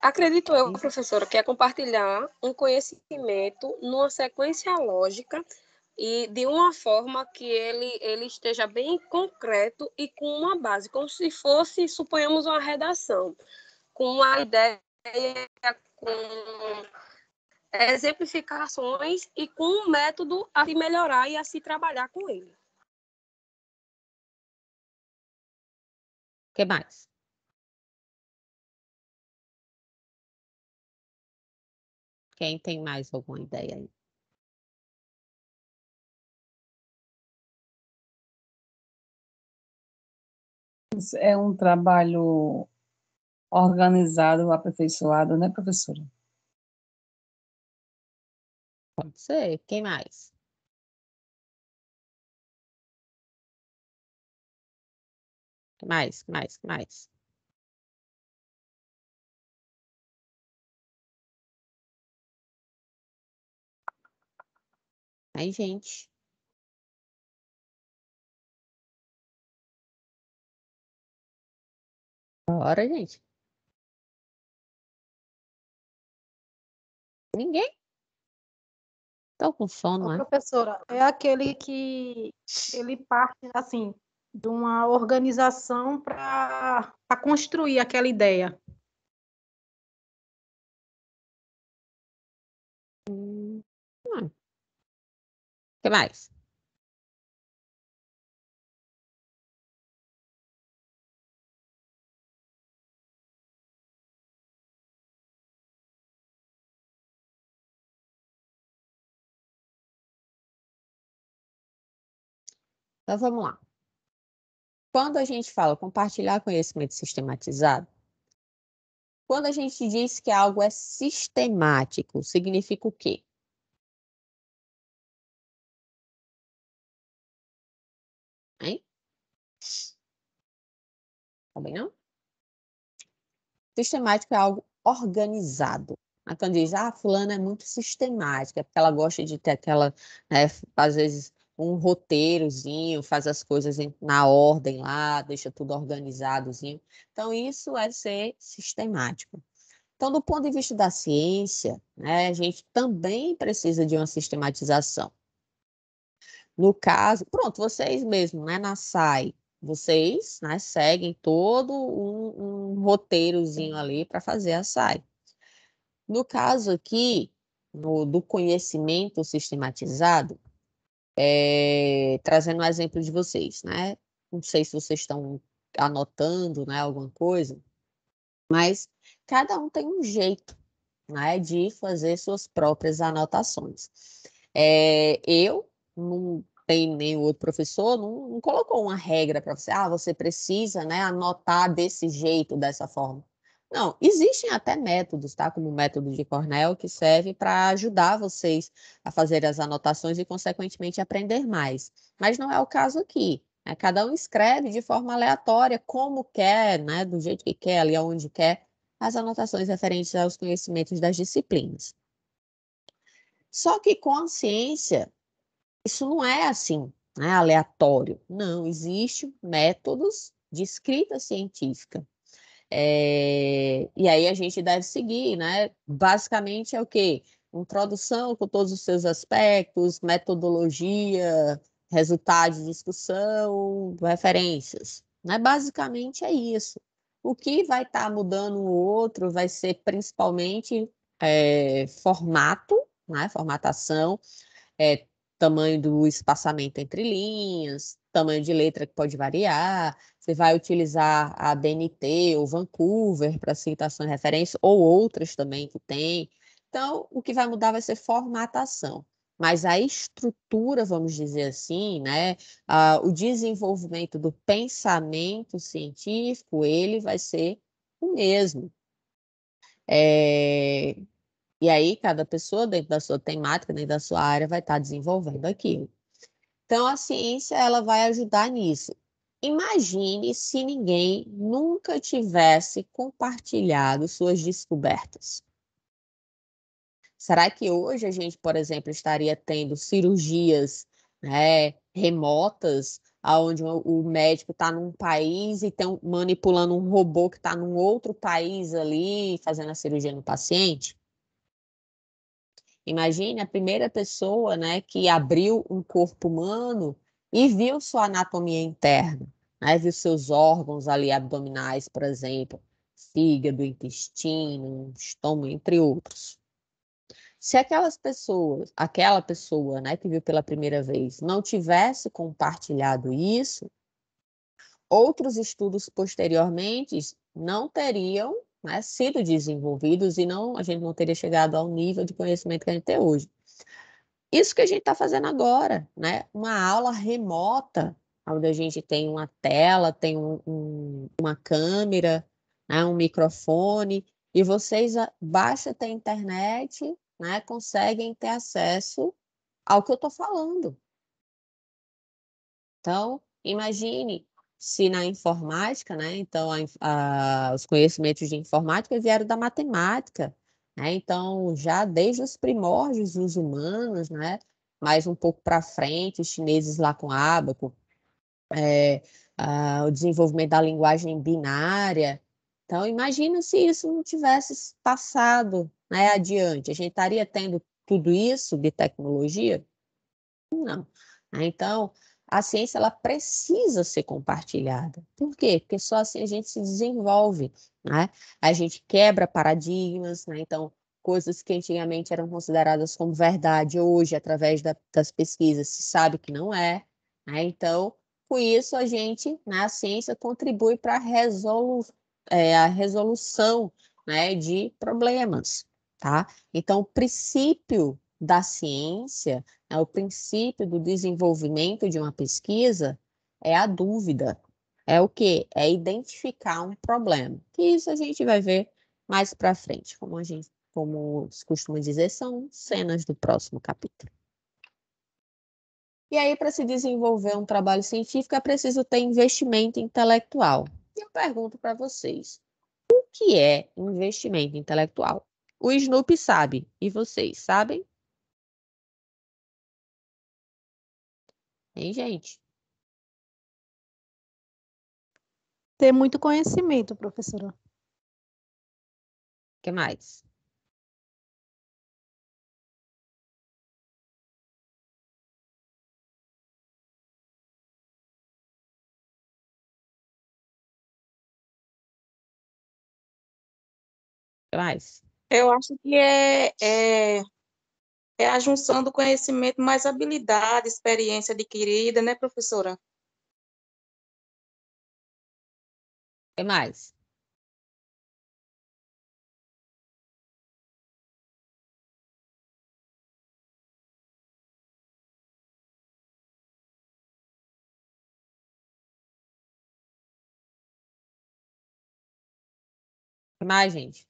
Acredito eu, uhum. professora, que é compartilhar um conhecimento numa sequência lógica e de uma forma que ele, ele esteja bem concreto e com uma base, como se fosse, suponhamos, uma redação, com uma ideia, com exemplificações e com um método a se melhorar e a se trabalhar com ele. O que mais? Quem tem mais alguma ideia aí? É um trabalho organizado, aperfeiçoado, né, professora? Pode ser. Quem mais? mais, mais, mais? Ai, gente. Bora, gente. Ninguém? Tô com sono, né? Professora, é aquele que ele parte, assim, de uma organização para construir aquela ideia. Hum que mais? Então vamos lá. Quando a gente fala compartilhar conhecimento sistematizado, quando a gente diz que algo é sistemático, significa o quê? Hein? Tá bem, não? Sistemático é algo organizado. Então diz, ah, fulana é muito sistemática, porque ela gosta de ter aquela, né, às vezes, um roteirozinho, faz as coisas na ordem lá, deixa tudo organizadozinho. Então, isso é ser sistemático. Então, do ponto de vista da ciência, né, a gente também precisa de uma sistematização. No caso, pronto, vocês mesmo, né, na SAI, vocês né, seguem todo um, um roteirozinho ali para fazer a SAI. No caso aqui, no, do conhecimento sistematizado, é, trazendo um exemplo de vocês, né? Não sei se vocês estão anotando né, alguma coisa, mas cada um tem um jeito né, de fazer suas próprias anotações. É, eu não tem nem outro professor, não, não colocou uma regra para você, ah, você precisa né, anotar desse jeito, dessa forma. Não, existem até métodos, tá? Como o método de Cornell, que serve para ajudar vocês a fazer as anotações e, consequentemente, aprender mais. Mas não é o caso aqui. Né? Cada um escreve de forma aleatória, como quer, né? Do jeito que quer, ali onde quer, as anotações referentes aos conhecimentos das disciplinas. Só que com a ciência, isso não é assim, né, aleatório. Não, existem métodos de escrita científica. É, e aí a gente deve seguir, né? Basicamente é o quê? Introdução com todos os seus aspectos, metodologia, resultado de discussão, referências. Né? Basicamente é isso. O que vai estar tá mudando o outro vai ser principalmente é, formato, né? formatação, é, tamanho do espaçamento entre linhas, tamanho de letra que pode variar, você vai utilizar a DNT ou Vancouver para citação de referência, ou outras também que tem. Então, o que vai mudar vai ser formatação. Mas a estrutura, vamos dizer assim, né, o desenvolvimento do pensamento científico, ele vai ser o mesmo. É, e aí, cada pessoa, dentro da sua temática, dentro da sua área, vai estar tá desenvolvendo aquilo. Então, a ciência ela vai ajudar nisso. Imagine se ninguém nunca tivesse compartilhado suas descobertas. Será que hoje a gente, por exemplo, estaria tendo cirurgias né, remotas, onde o médico está num país e estão manipulando um robô que está num outro país ali, fazendo a cirurgia no paciente? Imagine a primeira pessoa né, que abriu um corpo humano e viu sua anatomia interna, né, viu seus órgãos ali abdominais, por exemplo, fígado, intestino, estômago, entre outros. Se aquelas pessoas, aquela pessoa né, que viu pela primeira vez não tivesse compartilhado isso, outros estudos posteriormente não teriam mais né, sido desenvolvidos e não a gente não teria chegado ao nível de conhecimento que a gente tem hoje. Isso que a gente está fazendo agora, né? Uma aula remota, onde a gente tem uma tela, tem um, um, uma câmera, né? um microfone, e vocês baixa ter internet, né? Conseguem ter acesso ao que eu estou falando. Então, imagine se na informática, né? Então, a, a, os conhecimentos de informática vieram da matemática, né? Então, já desde os primórdios dos humanos, né? Mais um pouco para frente, os chineses lá com ábaco, é, a, o desenvolvimento da linguagem binária. Então, imagina se isso não tivesse passado né, adiante. A gente estaria tendo tudo isso de tecnologia? Não. Né, então, a ciência ela precisa ser compartilhada. Por quê? Porque só assim a gente se desenvolve, né? A gente quebra paradigmas, né? Então, coisas que antigamente eram consideradas como verdade, hoje, através da, das pesquisas, se sabe que não é, né? Então, com isso, a gente, na né, ciência, contribui para resolu é, a resolução né, de problemas, tá? Então, o princípio da ciência, né, o princípio do desenvolvimento de uma pesquisa é a dúvida. É o que? É identificar um problema. Que isso a gente vai ver mais para frente, como a gente como se costuma dizer, são cenas do próximo capítulo. E aí, para se desenvolver um trabalho científico, é preciso ter investimento intelectual. E eu pergunto para vocês: o que é investimento intelectual? O Snoopy sabe, e vocês sabem? Hein, gente? Ter muito conhecimento, professora. O que mais? mais? Eu acho que é, é é a junção do conhecimento mais habilidade, experiência adquirida, né, professora? O é que mais? É mais, gente?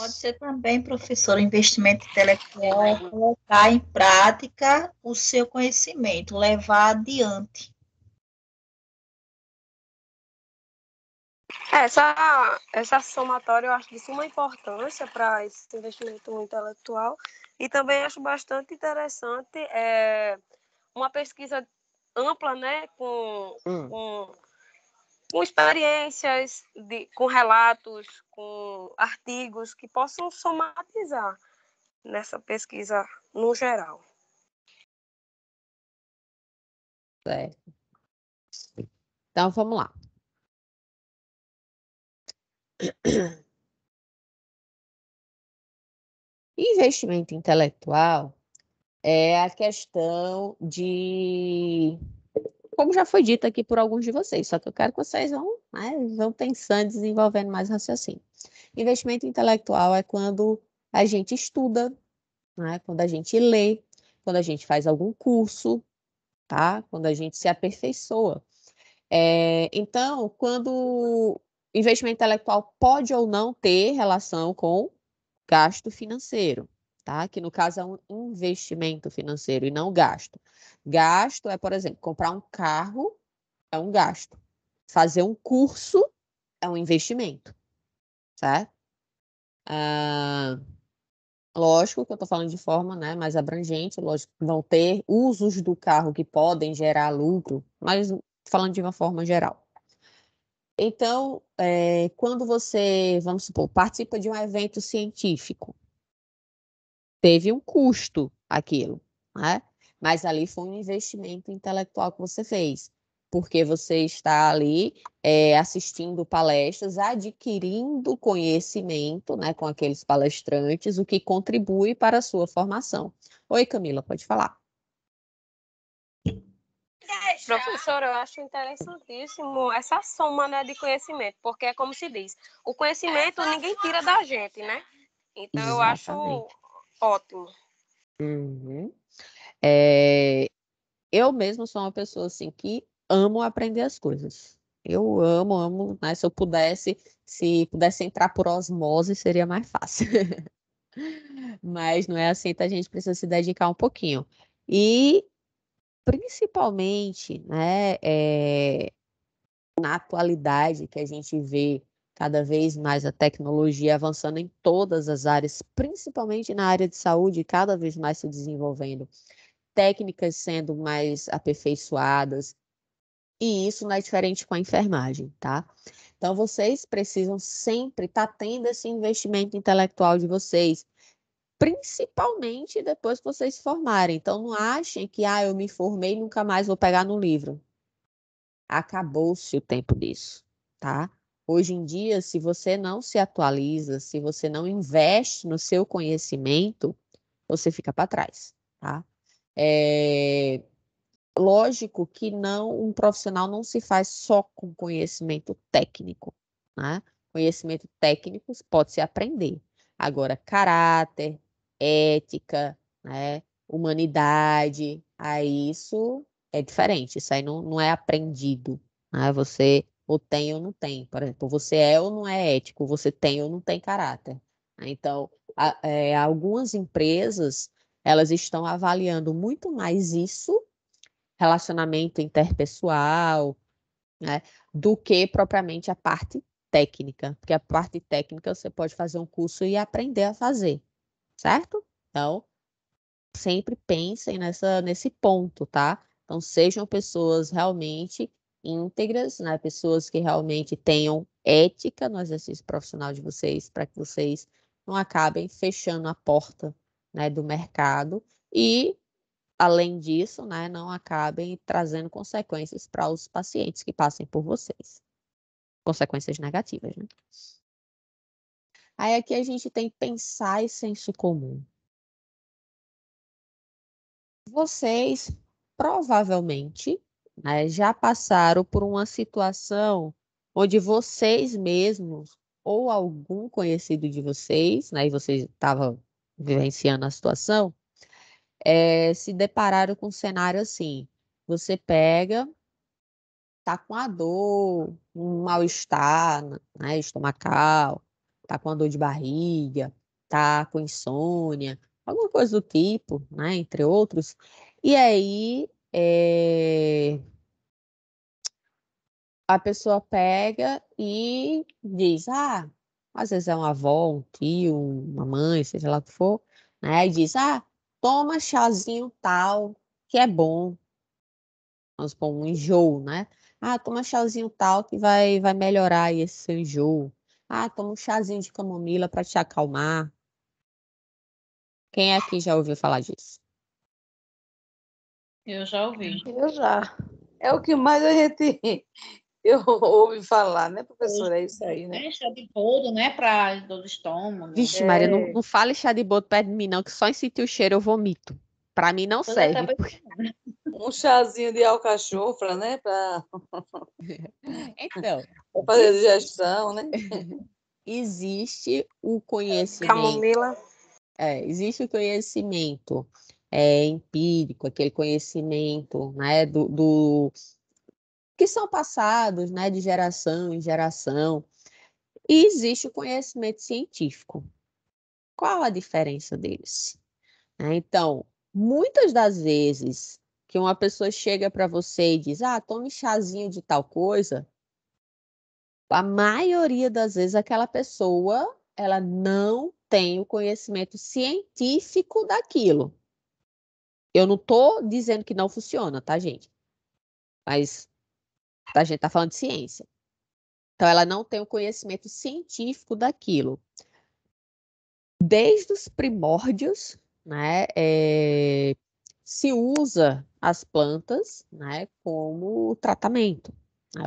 Pode ser também, professor, investimento intelectual, é colocar em prática o seu conhecimento, levar adiante. É, essa, essa somatória eu acho de suma importância para esse investimento intelectual e também acho bastante interessante é, uma pesquisa ampla, né, com, hum. com com experiências, de, com relatos, com artigos que possam somatizar nessa pesquisa no geral. Certo. Então vamos lá. Investimento intelectual é a questão de como já foi dito aqui por alguns de vocês, só que eu quero que vocês vão, né, vão pensando, desenvolvendo mais raciocínio. Investimento intelectual é quando a gente estuda, né, quando a gente lê, quando a gente faz algum curso, tá? Quando a gente se aperfeiçoa. É, então, quando investimento intelectual pode ou não ter relação com gasto financeiro, tá? Que no caso é um investimento financeiro e não gasto. Gasto é, por exemplo, comprar um carro é um gasto. Fazer um curso é um investimento, certo? Ah, lógico que eu estou falando de forma né, mais abrangente, lógico que vão ter usos do carro que podem gerar lucro, mas falando de uma forma geral. Então, é, quando você, vamos supor, participa de um evento científico, teve um custo aquilo, né? Mas ali foi um investimento intelectual que você fez, porque você está ali é, assistindo palestras, adquirindo conhecimento né, com aqueles palestrantes, o que contribui para a sua formação. Oi, Camila, pode falar. Professora, eu acho interessantíssimo essa soma né, de conhecimento, porque é como se diz, o conhecimento ninguém tira da gente, né? Então Exatamente. eu acho ótimo. Uhum. É, eu mesmo sou uma pessoa assim que amo aprender as coisas. Eu amo, amo, mas se eu pudesse, se pudesse entrar por osmose, seria mais fácil. <laughs> mas não é assim, então a gente precisa se dedicar um pouquinho. E principalmente, né, é, na atualidade que a gente vê cada vez mais a tecnologia avançando em todas as áreas, principalmente na área de saúde, cada vez mais se desenvolvendo, técnicas sendo mais aperfeiçoadas, e isso não é diferente com a enfermagem, tá? Então, vocês precisam sempre estar tá tendo esse investimento intelectual de vocês, principalmente depois que vocês se formarem. Então, não achem que, ah, eu me formei e nunca mais vou pegar no livro. Acabou-se o tempo disso, tá? Hoje em dia, se você não se atualiza, se você não investe no seu conhecimento, você fica para trás, tá? É... Lógico que não, um profissional não se faz só com conhecimento técnico, né? Conhecimento técnico pode se aprender. Agora, caráter, ética, né? humanidade, aí isso é diferente, isso aí não, não é aprendido. Né? Você ou tem ou não tem. Por exemplo, você é ou não é ético, você tem ou não tem caráter. Então, a, é, algumas empresas elas estão avaliando muito mais isso, relacionamento interpessoal, né, do que propriamente a parte técnica, porque a parte técnica você pode fazer um curso e aprender a fazer, certo? Então, sempre pensem nessa, nesse ponto, tá? Então, sejam pessoas realmente íntegras, né? pessoas que realmente tenham ética no exercício profissional de vocês, para que vocês não acabem fechando a porta né, do mercado e, além disso, né, não acabem trazendo consequências para os pacientes que passem por vocês. Consequências negativas, né? Aí aqui a gente tem pensar e senso comum. Vocês provavelmente né, já passaram por uma situação onde vocês mesmos ou algum conhecido de vocês, né, e vocês estavam vivenciando a situação, é, se depararam com um cenário assim: você pega, tá com a dor, um mal-estar né, estomacal, tá com a dor de barriga, tá com insônia, alguma coisa do tipo, né, entre outros, e aí é... A pessoa pega e diz: Ah, às vezes é um avô, um tio, uma mãe, seja lá o que for, né? E diz: Ah, toma chazinho tal, que é bom. Vamos supor, um enjoo, né? Ah, toma chazinho tal que vai, vai melhorar esse seu enjoo. Ah, toma um chazinho de camomila para te acalmar. Quem aqui já ouviu falar disso? Eu já ouvi. Eu já. É o que mais a gente <laughs> eu ouvi falar, né, professora? É isso aí, né? É, chá de boldo, né, para dor do estômago. Vixe, é. Maria, não, é. não fale chá de boldo perto de mim, não, que só em sentir o cheiro eu vomito. Para mim não eu é, serve. Porque... <laughs> Um chazinho de alcachofra, né, para <laughs> Então, pra fazer digestão, né? Existe o é, conhecimento. Camomila. É, existe o conhecimento é, empírico, aquele conhecimento né, do, do que são passados né, de geração em geração. E existe o conhecimento científico. Qual a diferença deles? É, então, muitas das vezes que uma pessoa chega para você e diz: Ah, tome chazinho de tal coisa. A maioria das vezes aquela pessoa ela não tem o conhecimento científico daquilo. Eu não tô dizendo que não funciona, tá, gente? Mas a gente tá falando de ciência. Então, ela não tem o conhecimento científico daquilo. Desde os primórdios, né, é, se usa as plantas, né, como tratamento.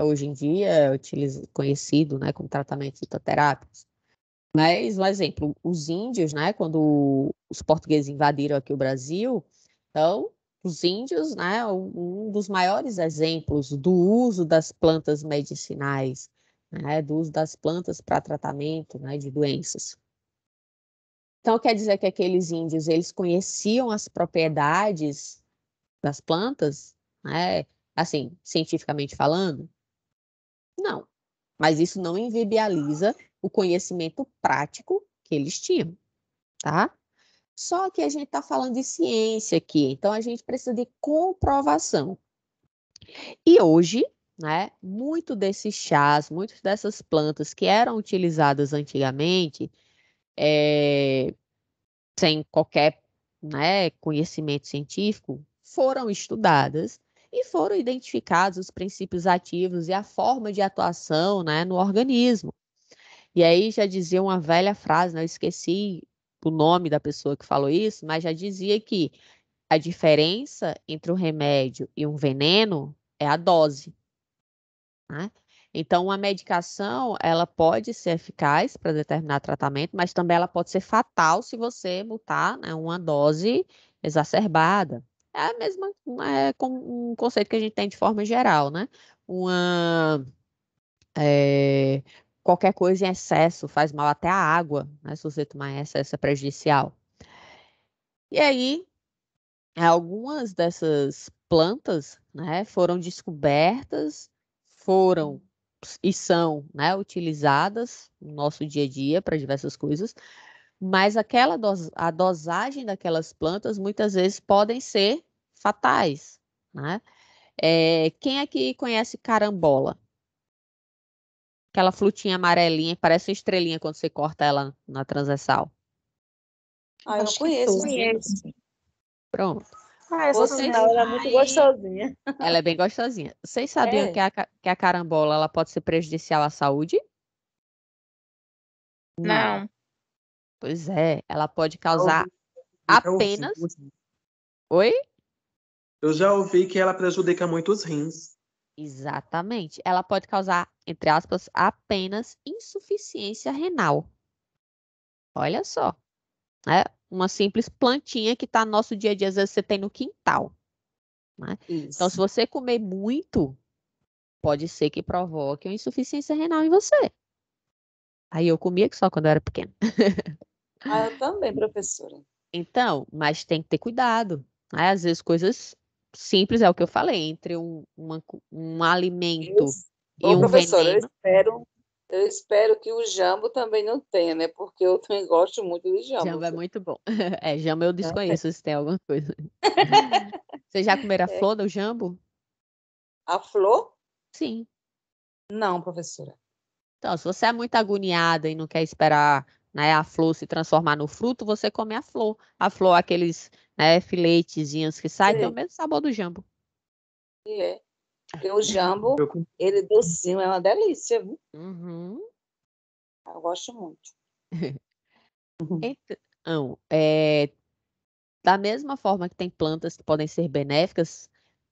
Hoje em dia é conhecido, né, como tratamento fitoterápico. Mas, um exemplo, os índios, né, quando os portugueses invadiram aqui o Brasil, então, os índios, né, um dos maiores exemplos do uso das plantas medicinais, né, do uso das plantas para tratamento né, de doenças. Então, quer dizer que aqueles índios, eles conheciam as propriedades das plantas, né, assim, cientificamente falando? Não. Mas isso não invibializa o conhecimento prático que eles tinham, tá? Só que a gente está falando de ciência aqui, então a gente precisa de comprovação. E hoje, né, muito desses chás, muitas dessas plantas que eram utilizadas antigamente, é, sem qualquer né, conhecimento científico, foram estudadas e foram identificados os princípios ativos e a forma de atuação né, no organismo. E aí já dizia uma velha frase, né, eu esqueci o nome da pessoa que falou isso, mas já dizia que a diferença entre um remédio e um veneno é a dose. Né? Então, uma medicação, ela pode ser eficaz para determinar tratamento, mas também ela pode ser fatal se você botar né, uma dose exacerbada. É a mesma, é um conceito que a gente tem de forma geral, né? Uma, é, qualquer coisa em excesso faz mal até a água, né? Se você tomar excesso é prejudicial. E aí, algumas dessas plantas, né, foram descobertas, foram e são, né, utilizadas no nosso dia a dia para diversas coisas, mas aquela a dosagem daquelas plantas muitas vezes podem ser fatais, né? É, quem aqui conhece carambola? Aquela flutinha amarelinha, parece uma estrelinha quando você corta ela na transversal. Ah, eu Acho conheço. conheço. Pronto. Ah, essa Vocês... ela é muito gostosinha. <laughs> Ela é bem gostosinha. Vocês é. sabiam é. que, a, que a carambola ela pode ser prejudicial à saúde? Não. não. Pois é, ela pode causar apenas. Oi? Eu já ouvi que ela prejudica muito os rins. Exatamente. Ela pode causar, entre aspas, apenas insuficiência renal. Olha só. É uma simples plantinha que está no nosso dia a dia, às vezes você tem no quintal. Né? Então, se você comer muito, pode ser que provoque uma insuficiência renal em você. Aí eu comia que só quando eu era pequena. ah, eu também, professora. Então, mas tem que ter cuidado. Né? Às vezes coisas simples, é o que eu falei, entre um, uma, um alimento e um professor, veneno. Eu espero, eu espero que o jambo também não tenha, né? Porque eu também gosto muito de jambo. Jambo é muito bom. <laughs> É, jambo eu desconheço é. se tem alguma coisa. <laughs> você já comeu a é. flor do jambo? A flor? Sim. Não, professora. Então, se você é muito agoniada e não quer esperar né, a flor se transformar no fruto, você come a flor. A flor, aqueles né, filetezinhos que saem, tem o mesmo sabor do jambo. É. Porque o jambo, ele docinho, é uma delícia, viu? Uhum. Eu gosto muito. <laughs> então, é, da mesma forma que tem plantas que podem ser benéficas,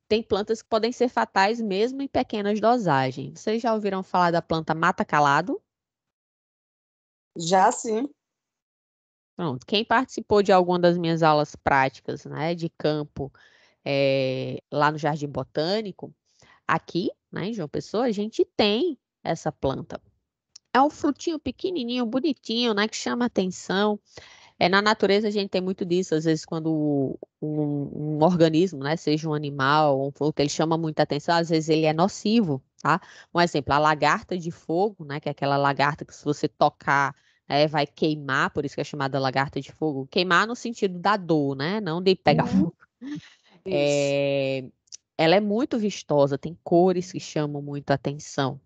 tem plantas que podem ser fatais mesmo em pequenas dosagens. Vocês já ouviram falar da planta mata-calado? Já sim. Pronto. Quem participou de alguma das minhas aulas práticas, né, de campo, é, lá no Jardim Botânico, aqui, né, em João Pessoa, a gente tem essa planta. É um frutinho pequenininho, bonitinho, né, que chama atenção. É, na natureza a gente tem muito disso, às vezes quando um, um organismo, né, seja um animal, um fogo, ele chama muita atenção, às vezes ele é nocivo, tá? Um exemplo, a lagarta de fogo, né, que é aquela lagarta que se você tocar, é, vai queimar, por isso que é chamada lagarta de fogo. Queimar no sentido da dor, né, não de pegar uhum. fogo. É, ela é muito vistosa, tem cores que chamam muito atenção,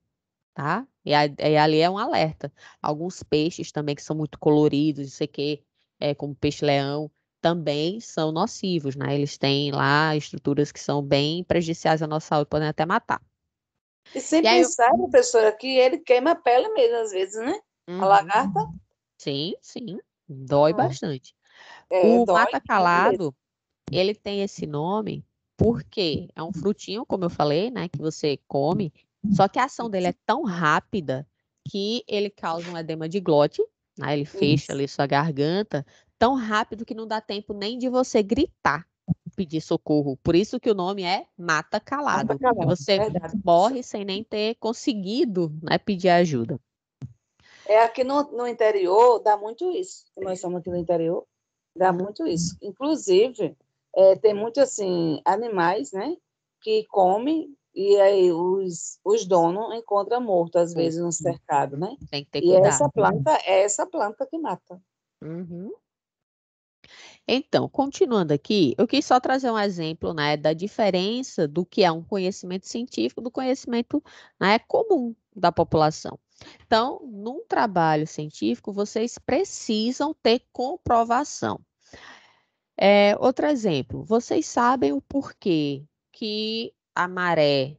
tá? E, a, e, ali é um alerta. Alguns peixes também que são muito coloridos, não sei o quê, é, como peixe-leão, também são nocivos, né? Eles têm lá estruturas que são bem prejudiciais à nossa saúde, podem até matar. E sem e pensar, assim eu... professora, que ele queima a pele mesmo, às vezes, né? Uhum. A lagarta. Sim, sim. Dói uhum. bastante. É, o mata-calado, ele tem esse nome porque é um frutinho, como eu falei, né? Que você come, só que a ação dele é tão rápida que ele causa um edema de glote, Aí ele fecha Isso. ali sua garganta tão rápido que não dá tempo nem de você gritar pedir socorro. Por isso que o nome é mata calado. Mata calado você verdade. morre sem nem ter conseguido né, pedir ajuda. É aqui no, no interior dá muito isso. Nós estamos aqui no interior, dá muito isso. Inclusive, é, tem muito assim animais, né, que comem e aí os, os donos encontram morto, às vezes, no uhum. cercado, né? Tem que ter é cuidado. E essa planta é essa planta que mata. Uhum. Então, continuando aqui, eu quis só trazer um exemplo né, da diferença do que é um conhecimento científico do conhecimento né, comum da população. Então, num trabalho científico, vocês precisam ter comprovação. É, outro exemplo, vocês sabem o porquê que a maré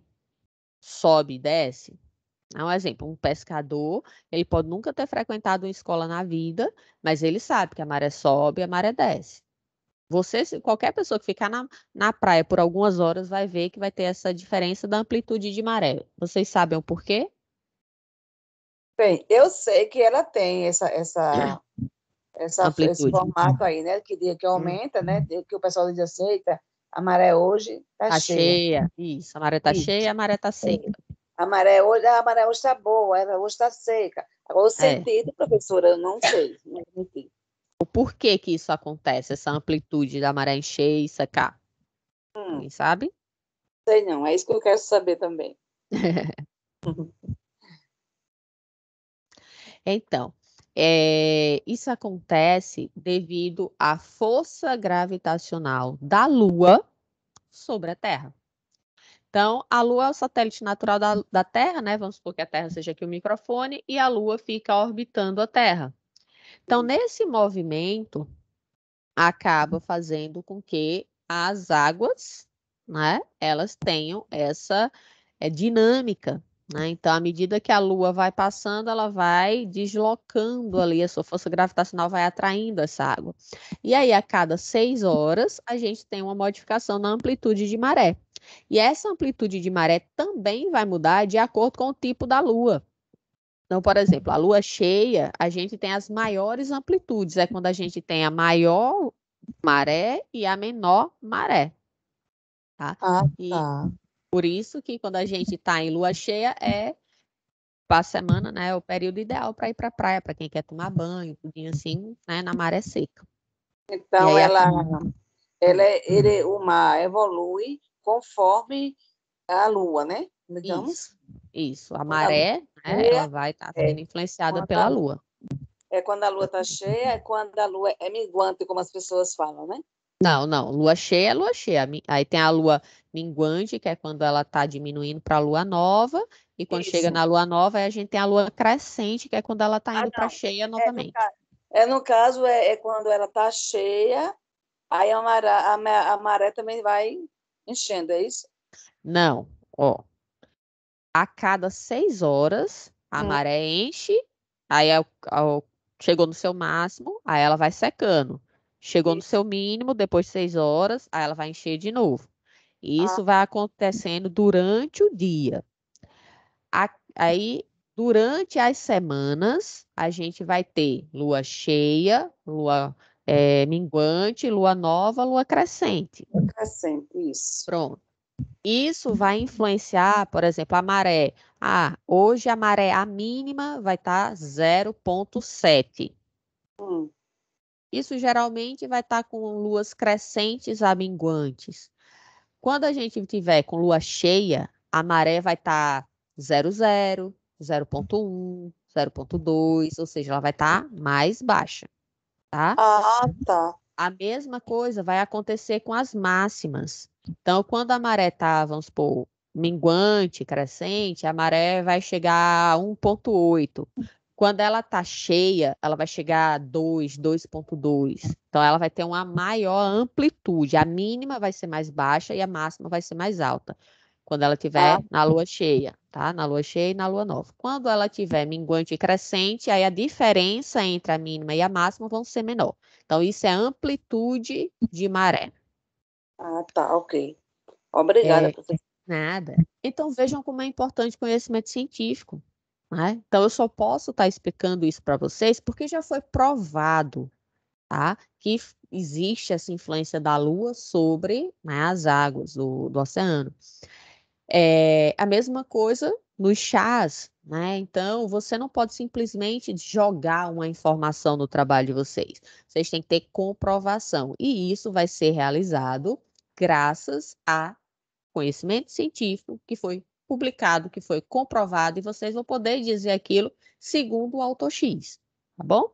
sobe e desce? É um exemplo, um pescador, ele pode nunca ter frequentado uma escola na vida, mas ele sabe que a maré sobe e a maré desce. Você, qualquer pessoa que ficar na, na praia por algumas horas vai ver que vai ter essa diferença da amplitude de maré. Vocês sabem o porquê? Bem, eu sei que ela tem essa, essa, <coughs> essa amplitude. esse formato aí, né? Que, que uhum. aumenta, né? Que o pessoal diz aceita, a maré hoje está tá cheia. cheia. Isso, a maré está cheia, a maré está seca. A maré hoje, a maré hoje está boa, ela hoje está seca. Agora, o é. sentido, é. professora, eu não sei. Não entendi. O porquê que isso acontece, essa amplitude da maré encher e secar? Hum. Quem sabe? Sei não, é isso que eu quero saber também. <laughs> Uhum. então, é, isso acontece devido à força gravitacional da Lua sobre a Terra. Então, a Lua é o satélite natural da, da Terra, né? Vamos supor que a Terra seja aqui o microfone e a Lua fica orbitando a Terra. Então, nesse movimento, acaba fazendo com que as águas, né, elas tenham essa é, dinâmica né? Então, à medida que a Lua vai passando, ela vai deslocando ali, a sua força gravitacional vai atraindo essa água. E aí, a cada seis horas, a gente tem uma modificação na amplitude de maré. E essa amplitude de maré também vai mudar de acordo com o tipo da Lua. Então, por exemplo, a lua cheia, a gente tem as maiores amplitudes, é quando a gente tem a maior maré e a menor maré. Tá? Ah, tá. E, por isso que quando a gente está em lua cheia é passa a semana, né? É o período ideal para ir para a praia, para quem quer tomar banho, tudinho assim, né? Na maré seca. Então aí, ela, a... ela, é, ele, o mar evolui conforme a lua, né? Digamos. Isso. isso. A maré, a né, ela vai estar tá é sendo é. influenciada pela lua. É quando a lua está cheia, é quando a lua é minguante, como as pessoas falam, né? Não, não. Lua cheia é lua cheia. Aí tem a lua minguante, que é quando ela está diminuindo para a lua nova. E quando Isso. chega na lua nova, a gente tem a lua crescente, que é quando ela está ah, indo ah, para cheia é, é novamente. É, no caso, é, é quando ela está cheia, aí a maré, a, a maré também vai enchendo, é isso? Não, ó. A cada seis horas, a hum. maré enche, aí é chegou no seu máximo, aí ela vai secando. Chegou no seu mínimo, depois de seis horas, aí ela vai encher de novo. Ah. Isso ah. vai acontecendo durante o dia. aí, durante as semanas, a gente vai ter lua cheia, lua é, minguante, lua nova, lua crescente. Crescente, isso. Pronto. Isso vai influenciar, por exemplo, a maré. Ah, hoje a maré, a mínima, vai estar tá 0,7. Hum. Isso geralmente vai estar tá com luas crescentes a minguantes. Quando a gente tiver com lua cheia, a maré vai estar tá 0,0, 0,1, 0,2, ou seja, ela vai estar tá mais baixa, tá? Ah, tá. A mesma coisa vai acontecer com as máximas. Então, quando a maré está, vamos supor, minguante, crescente, a maré vai chegar a 1,8. Quando ela tá cheia, ela vai chegar a 2, 2.2. Então ela vai ter uma maior amplitude. A mínima vai ser mais baixa e a máxima vai ser mais alta. Quando ela tiver ah. na lua cheia, tá? Na lua cheia e na lua nova. Quando ela tiver minguante e crescente, aí a diferença entre a mínima e a máxima vão ser menor. Então isso é amplitude de maré. Ah, tá, ok. Obrigada, é, professor. Nada. Então vejam como é importante conhecimento científico. Né? Então, eu só posso estar tá explicando isso para vocês porque já foi provado tá? que existe essa influência da Lua sobre né, as águas do, do oceano. É, a mesma coisa nos chás, né? Então, você não pode simplesmente jogar uma informação no trabalho de vocês. Vocês têm que ter comprovação. E isso vai ser realizado graças a conhecimento científico que foi publicado, que foi comprovado, e vocês vão poder dizer aquilo segundo o autor X, tá bom?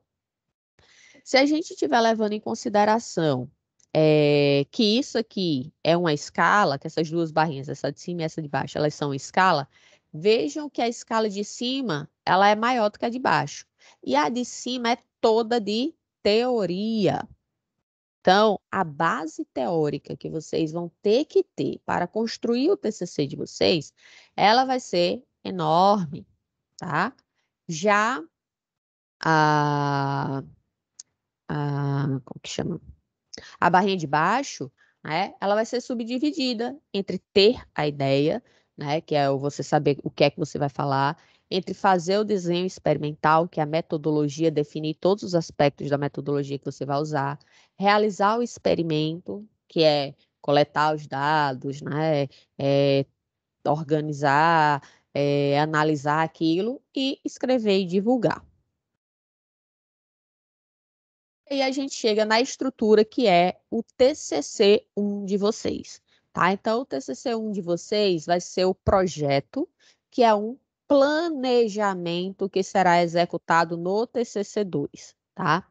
Se a gente estiver levando em consideração é, que isso aqui é uma escala, que essas duas barrinhas, essa de cima e essa de baixo, elas são escala, vejam que a escala de cima ela é maior do que a de baixo. E a de cima é toda de teoria, então, a base teórica que vocês vão ter que ter para construir o TCC de vocês, ela vai ser enorme, tá? Já a, a como que chama? A barrinha de baixo, né? Ela vai ser subdividida entre ter a ideia, né, que é você saber o que é que você vai falar entre fazer o desenho experimental, que é a metodologia, definir todos os aspectos da metodologia que você vai usar, realizar o experimento, que é coletar os dados, né? É, organizar, é, analisar aquilo e escrever e divulgar. E a gente chega na estrutura que é o TCC1 de vocês, tá? Então, o TCC1 de vocês vai ser o projeto, que é um planejamento que será executado no TCC2, tá?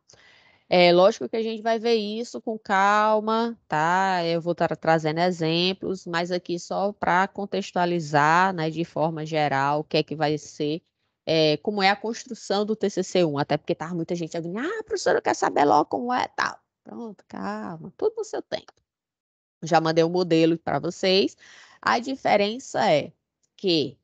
É lógico que a gente vai ver isso com calma, tá? Eu vou estar trazendo exemplos, mas aqui só para contextualizar, né, de forma geral, o que é que vai ser, é, como é a construção do TCC1, até porque tá muita gente ali, ah, professora, eu quero saber logo como é, tal. Pronto, calma, tudo no seu tempo. Já mandei o um modelo para vocês. A diferença é que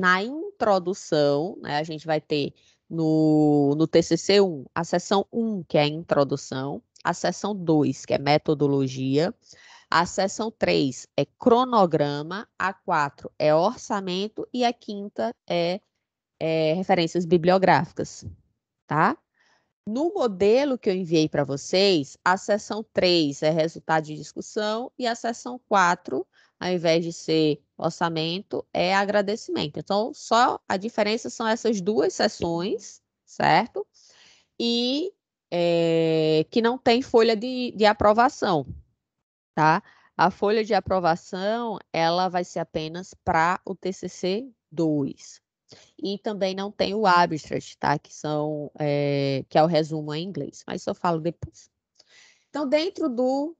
na introdução, né, a gente vai ter no, no TCC1 a sessão 1, que é a introdução, a sessão 2, que é metodologia, a sessão 3 é cronograma, a 4 é orçamento e a quinta é, é referências bibliográficas, tá? No modelo que eu enviei para vocês, a sessão 3 é resultado de discussão e a sessão 4 ao invés de ser orçamento, é agradecimento. Então, só a diferença são essas duas sessões, certo? E é, que não tem folha de, de aprovação, tá? A folha de aprovação, ela vai ser apenas para o TCC 2. E também não tem o abstract, tá? Que, são, é, que é o resumo em inglês, mas isso eu falo depois. Então, dentro do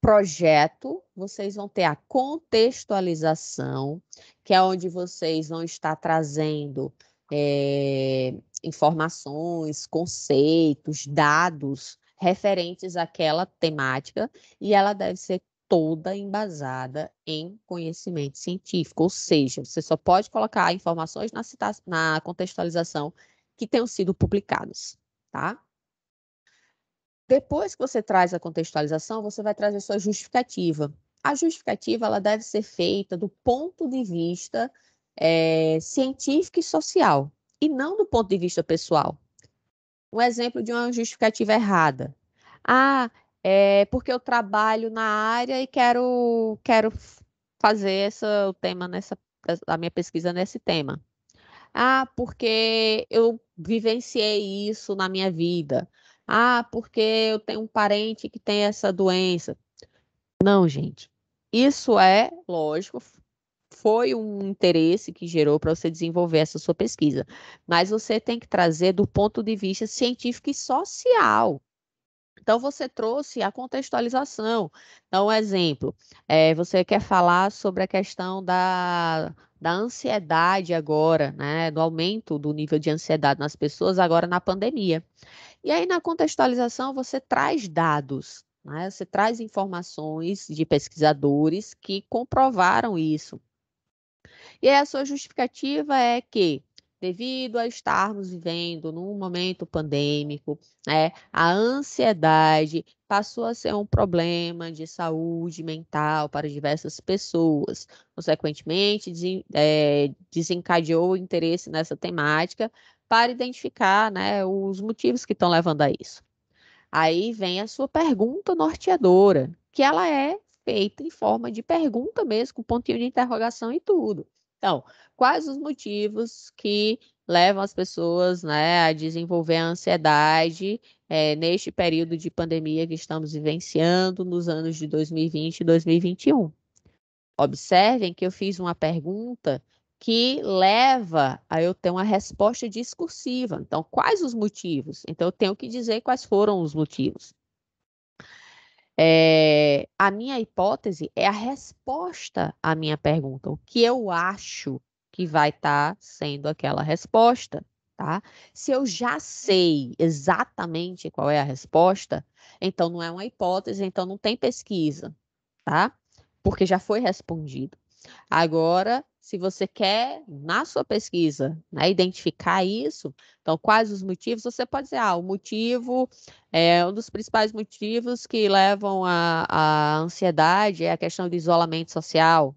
projeto, vocês vão ter a contextualização, que é onde vocês vão estar trazendo é, informações, conceitos, dados referentes àquela temática, e ela deve ser toda embasada em conhecimento científico, ou seja, você só pode colocar informações na, cita na contextualização que tenham sido publicadas, tá? Depois que você traz a contextualização, você vai trazer sua justificativa. A justificativa ela deve ser feita do ponto de vista é, científico e social, e não do ponto de vista pessoal. Um exemplo de uma justificativa errada. Ah, é porque eu trabalho na área e quero, quero fazer essa, o tema nessa, a minha pesquisa nesse tema. Ah, porque eu vivenciei isso na minha vida. Ah, porque eu tenho um parente que tem essa doença. Não, gente. Isso é, lógico, foi um interesse que gerou para você desenvolver essa sua pesquisa. Mas você tem que trazer do ponto de vista científico e social. Então, você trouxe a contextualização. Então, um exemplo, é, você quer falar sobre a questão da, da ansiedade agora, né? Do aumento do nível de ansiedade nas pessoas agora na pandemia. E aí, na contextualização, você traz dados, né? você traz informações de pesquisadores que comprovaram isso. E aí, a sua justificativa é que devido a estarmos vivendo num momento pandêmico, né, a ansiedade passou a ser um problema de saúde mental para diversas pessoas. Consequentemente, é, desencadeou o interesse nessa temática para identificar né, os motivos que estão levando a isso. Aí vem a sua pergunta norteadora, que ela é feita em forma de pergunta mesmo, com pontinho de interrogação e tudo. Então, quais os motivos que levam as pessoas né, a desenvolver a ansiedade é, neste período de pandemia que estamos vivenciando nos anos de 2020 e 2021. Observem que eu fiz uma pergunta que leva a eu ter uma resposta discursiva. Então, quais os motivos? Então, eu tenho que dizer quais foram os motivos. É, a minha hipótese é a resposta à minha pergunta. O que eu acho que vai estar tá sendo aquela resposta, tá? Se eu já sei exatamente qual é a resposta, então não é uma hipótese, então não tem pesquisa, tá? Porque já foi respondido. Agora, se você quer, na sua pesquisa, né, identificar isso, então quais os motivos, você pode dizer, ah, o motivo, é, um dos principais motivos que levam à ansiedade é a questão do isolamento social.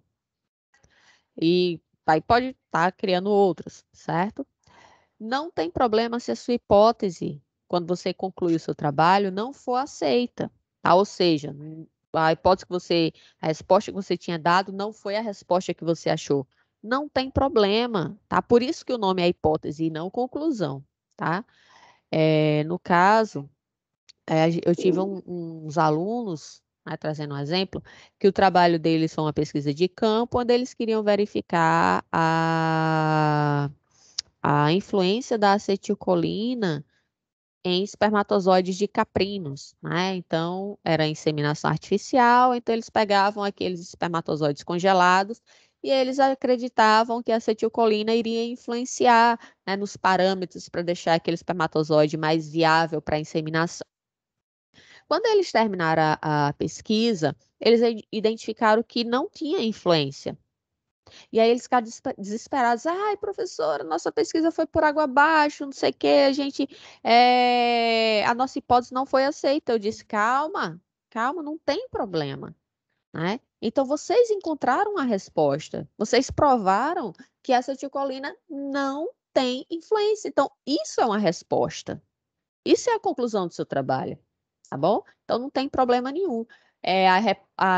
E Aí pode estar tá criando outras, certo? Não tem problema se a sua hipótese, quando você conclui o seu trabalho, não for aceita. Tá? Ou seja, a hipótese que você, a resposta que você tinha dado não foi a resposta que você achou. Não tem problema, tá? Por isso que o nome é hipótese e não conclusão, tá? É, no caso, é, eu tive um, uns alunos né, trazendo um exemplo, que o trabalho deles foi uma pesquisa de campo, onde eles queriam verificar a, a influência da acetilcolina em espermatozoides de caprinos, né? Então, era inseminação artificial, então eles pegavam aqueles espermatozoides congelados e eles acreditavam que a acetilcolina iria influenciar né, nos parâmetros para deixar aquele espermatozoide mais viável para inseminação. Quando eles terminaram a, a pesquisa, eles identificaram que não tinha influência. E aí eles ficaram desesperados. Ai, professora, nossa pesquisa foi por água abaixo, não sei o quê, a gente. É... A nossa hipótese não foi aceita. Eu disse, calma, calma, não tem problema. Né? Então, vocês encontraram a resposta. Vocês provaram que a acetilcolina não tem influência. Então, isso é uma resposta. Isso é a conclusão do seu trabalho tá bom? Então não tem problema nenhum. É a, a,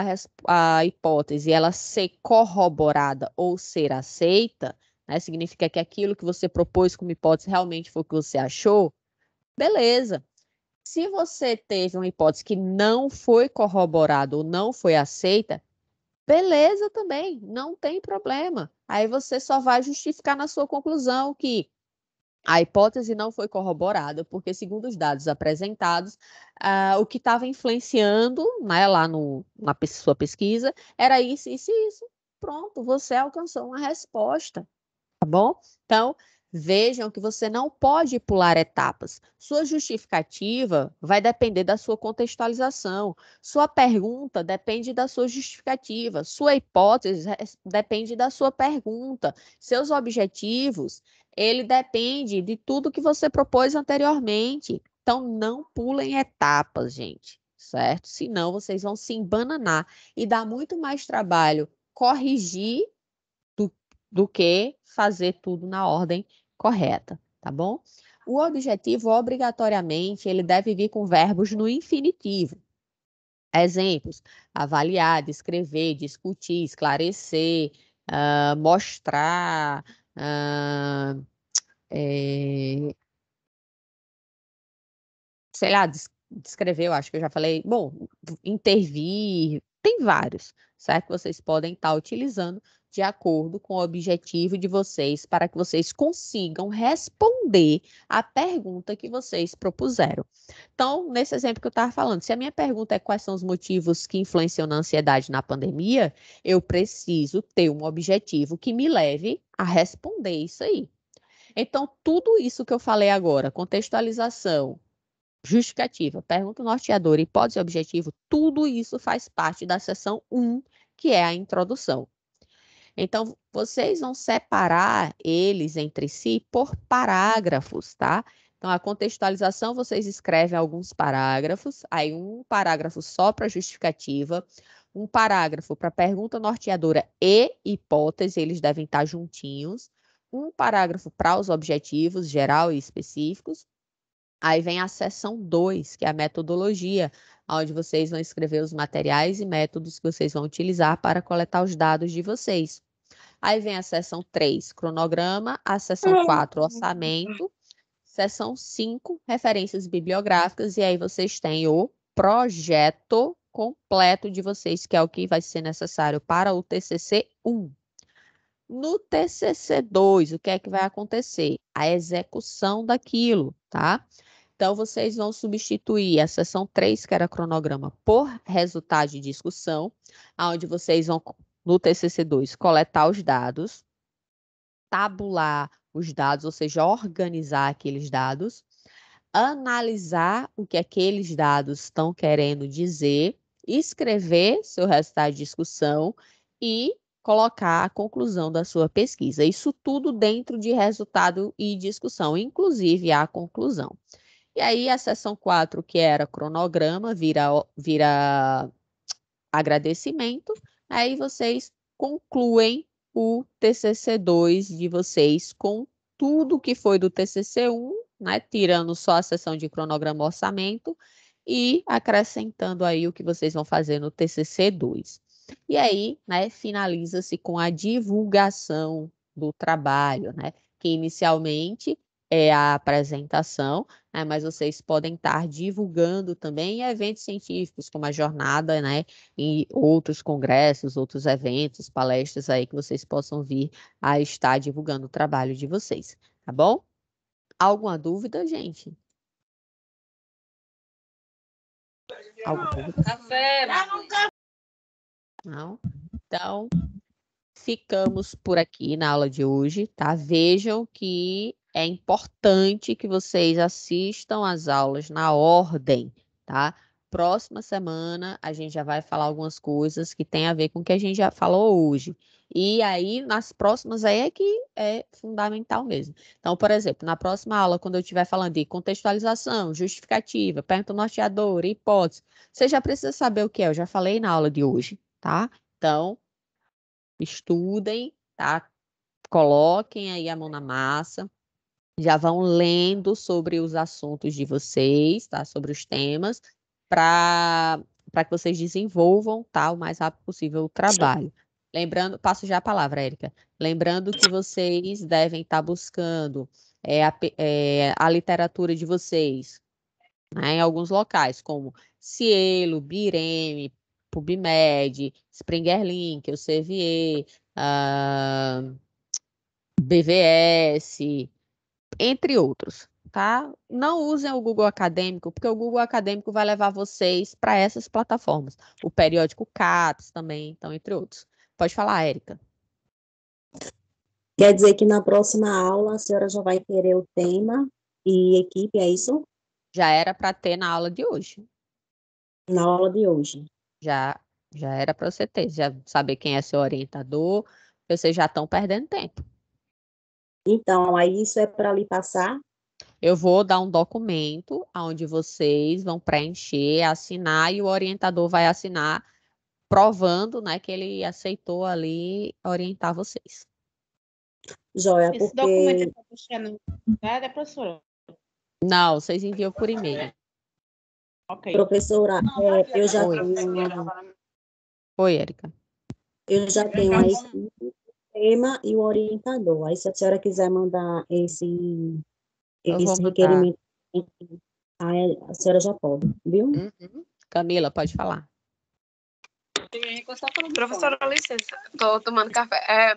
a hipótese ela ser corroborada ou ser aceita, né? Significa que aquilo que você propôs como hipótese realmente foi o que você achou, beleza. Se você teve uma hipótese que não foi corroborada ou não foi aceita, beleza também, não tem problema. Aí você só vai justificar na sua conclusão que a hipótese não foi corroborada, porque, segundo os dados apresentados, uh, o que estava influenciando né, lá no, na sua pesquisa era isso, isso e isso. Pronto, você alcançou uma resposta, tá bom? Então, Vejam que você não pode pular etapas. Sua justificativa vai depender da sua contextualização. Sua pergunta depende da sua justificativa. Sua hipótese depende da sua pergunta. Seus objetivos, ele depende de tudo que você propôs anteriormente. Então, não pulem etapas, gente, certo? Senão, vocês vão se embananar e dar muito mais trabalho corrigir do que fazer tudo na ordem correta, tá bom? O objetivo, obrigatoriamente, ele deve vir com verbos no infinitivo. Exemplos: avaliar, descrever, discutir, esclarecer, uh, mostrar, uh, é... sei lá, descrever, eu acho que eu já falei. Bom, intervir, tem vários, certo? Que vocês podem estar utilizando de acordo com o objetivo de vocês, para que vocês consigam responder a pergunta que vocês propuseram. Então, nesse exemplo que eu estava falando, se a minha pergunta é quais são os motivos que influenciam na ansiedade na pandemia, eu preciso ter um objetivo que me leve a responder isso aí. Então, tudo isso que eu falei agora, contextualização, justificativa, pergunta norteadora, hipótese objetivo, tudo isso faz parte da seção 1, que é a introdução. Então, vocês vão separar eles entre si por parágrafos, tá? Então, a contextualização, vocês escrevem alguns parágrafos, aí um parágrafo só para justificativa, um parágrafo para pergunta norteadora e hipótese, eles devem estar tá juntinhos, um parágrafo para os objetivos geral e específicos, Aí vem a seção 2, que é a metodologia, onde vocês vão escrever os materiais e métodos que vocês vão utilizar para coletar os dados de vocês. Aí vem a sessão 3, cronograma, a sessão 4, orçamento, Sessão 5, referências bibliográficas, e aí vocês têm o projeto completo de vocês, que é o que vai ser necessário para o TCC 1. No TCC 2, o que é que vai acontecer? A execução daquilo, tá? Então, vocês vão substituir a sessão 3, que era cronograma, por resultado de discussão, onde vocês vão no TCC2, coletar os dados, tabular os dados, ou seja, organizar aqueles dados, analisar o que aqueles dados estão querendo dizer, escrever seu resultado de discussão e colocar a conclusão da sua pesquisa. Isso tudo dentro de resultado e discussão, inclusive a conclusão. E aí a sessão 4, que era cronograma, vira, vira agradecimento, Aí vocês concluem o TCC2 de vocês com tudo que foi do TCC1, né, tirando só a sessão de cronograma orçamento e acrescentando aí o que vocês vão fazer no TCC2. E aí, né, finaliza-se com a divulgação do trabalho, né, que inicialmente é a apresentação, né, mas vocês podem estar divulgando também eventos científicos, como a jornada, né, e outros congressos, outros eventos, palestras aí que vocês possam vir a estar divulgando o trabalho de vocês, tá bom? Alguma dúvida, gente? Alguma dúvida? Café! Não? Então, ficamos por aqui na aula de hoje, tá? Vejam que é importante que vocês assistam às aulas na ordem, tá? Próxima semana a gente já vai falar algumas coisas que tem a ver com o que a gente já falou hoje. E aí, nas próximas aí é que é fundamental mesmo. Então, por exemplo, na próxima aula, quando eu estiver falando de contextualização, justificativa, pergunta norteador, hipótese, você já precisa saber o que é, eu já falei na aula de hoje, tá? Então, estudem, tá? Coloquem aí a mão na massa já vão lendo sobre os assuntos de vocês, tá? Sobre os temas, para que vocês desenvolvam tá, o mais rápido possível o trabalho. Sim. Lembrando, passo já a palavra, Érica. Lembrando que vocês devem estar tá buscando é, a, é, a, literatura de vocês né, em alguns locais, como Cielo, Bireme, PubMed, Springerlink, Elsevier, uh, ah, BVS, entre outros, tá? Não usem o Google Acadêmico, porque o Google Acadêmico vai levar vocês para essas plataformas. O periódico Caps também, então, entre outros. Pode falar, Érica. Quer dizer que na próxima aula a senhora já vai querer o tema e equipe, é isso? Já era para ter na aula de hoje. Na aula de hoje. Já, já era para você ter, já saber quem é seu orientador, vocês já estão perdendo tempo. Então, aí isso é para lhe passar? Eu vou dar um documento onde vocês vão preencher, assinar e o orientador vai assinar provando, né, que ele aceitou ali orientar vocês. Joia, Esse porque... documento é para deixar professora? Não, vocês enviam por e-mail. Okay. Professora, é, eu já Oi. tenho... Oi, Erika. Eu já tenho aí tema e o orientador. Aí, se a senhora quiser mandar esse, esse requerimento, a senhora já pode, viu? Uhum. Camila, pode falar. Tá professora, licença, estou tomando café. É,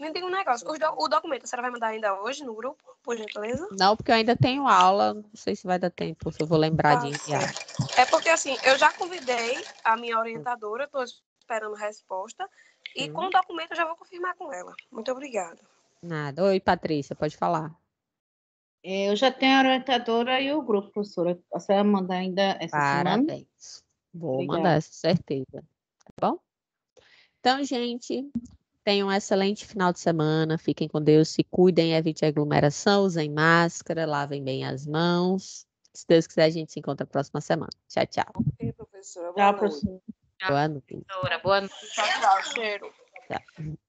me diga um negócio, o, o documento a senhora vai mandar ainda hoje no grupo, por gentileza? Não, porque eu ainda tenho aula, não sei se vai dar tempo, se eu vou lembrar ah, de enviar. É porque, assim, eu já convidei a minha orientadora, estou esperando resposta, e uhum. com o documento eu já vou confirmar com ela. Muito obrigada. Nada. Oi, Patrícia, pode falar. É, eu já tenho a orientadora e o grupo, professora. Você vai mandar ainda essa Parabéns. semana? Parabéns. Vou Obrigada. mandar, certeza. Tá bom? Então, gente, tenham um excelente final de semana. Fiquem com Deus, se cuidem, evitem aglomeração, usem máscara, lavem bem as mãos. Se Deus quiser, a gente se encontra na próxima semana. Tchau, tchau. Okay, professora. Tchau, professora. Boa noite. Boa noite. Tchau, tchau. Cheiro. Tchau.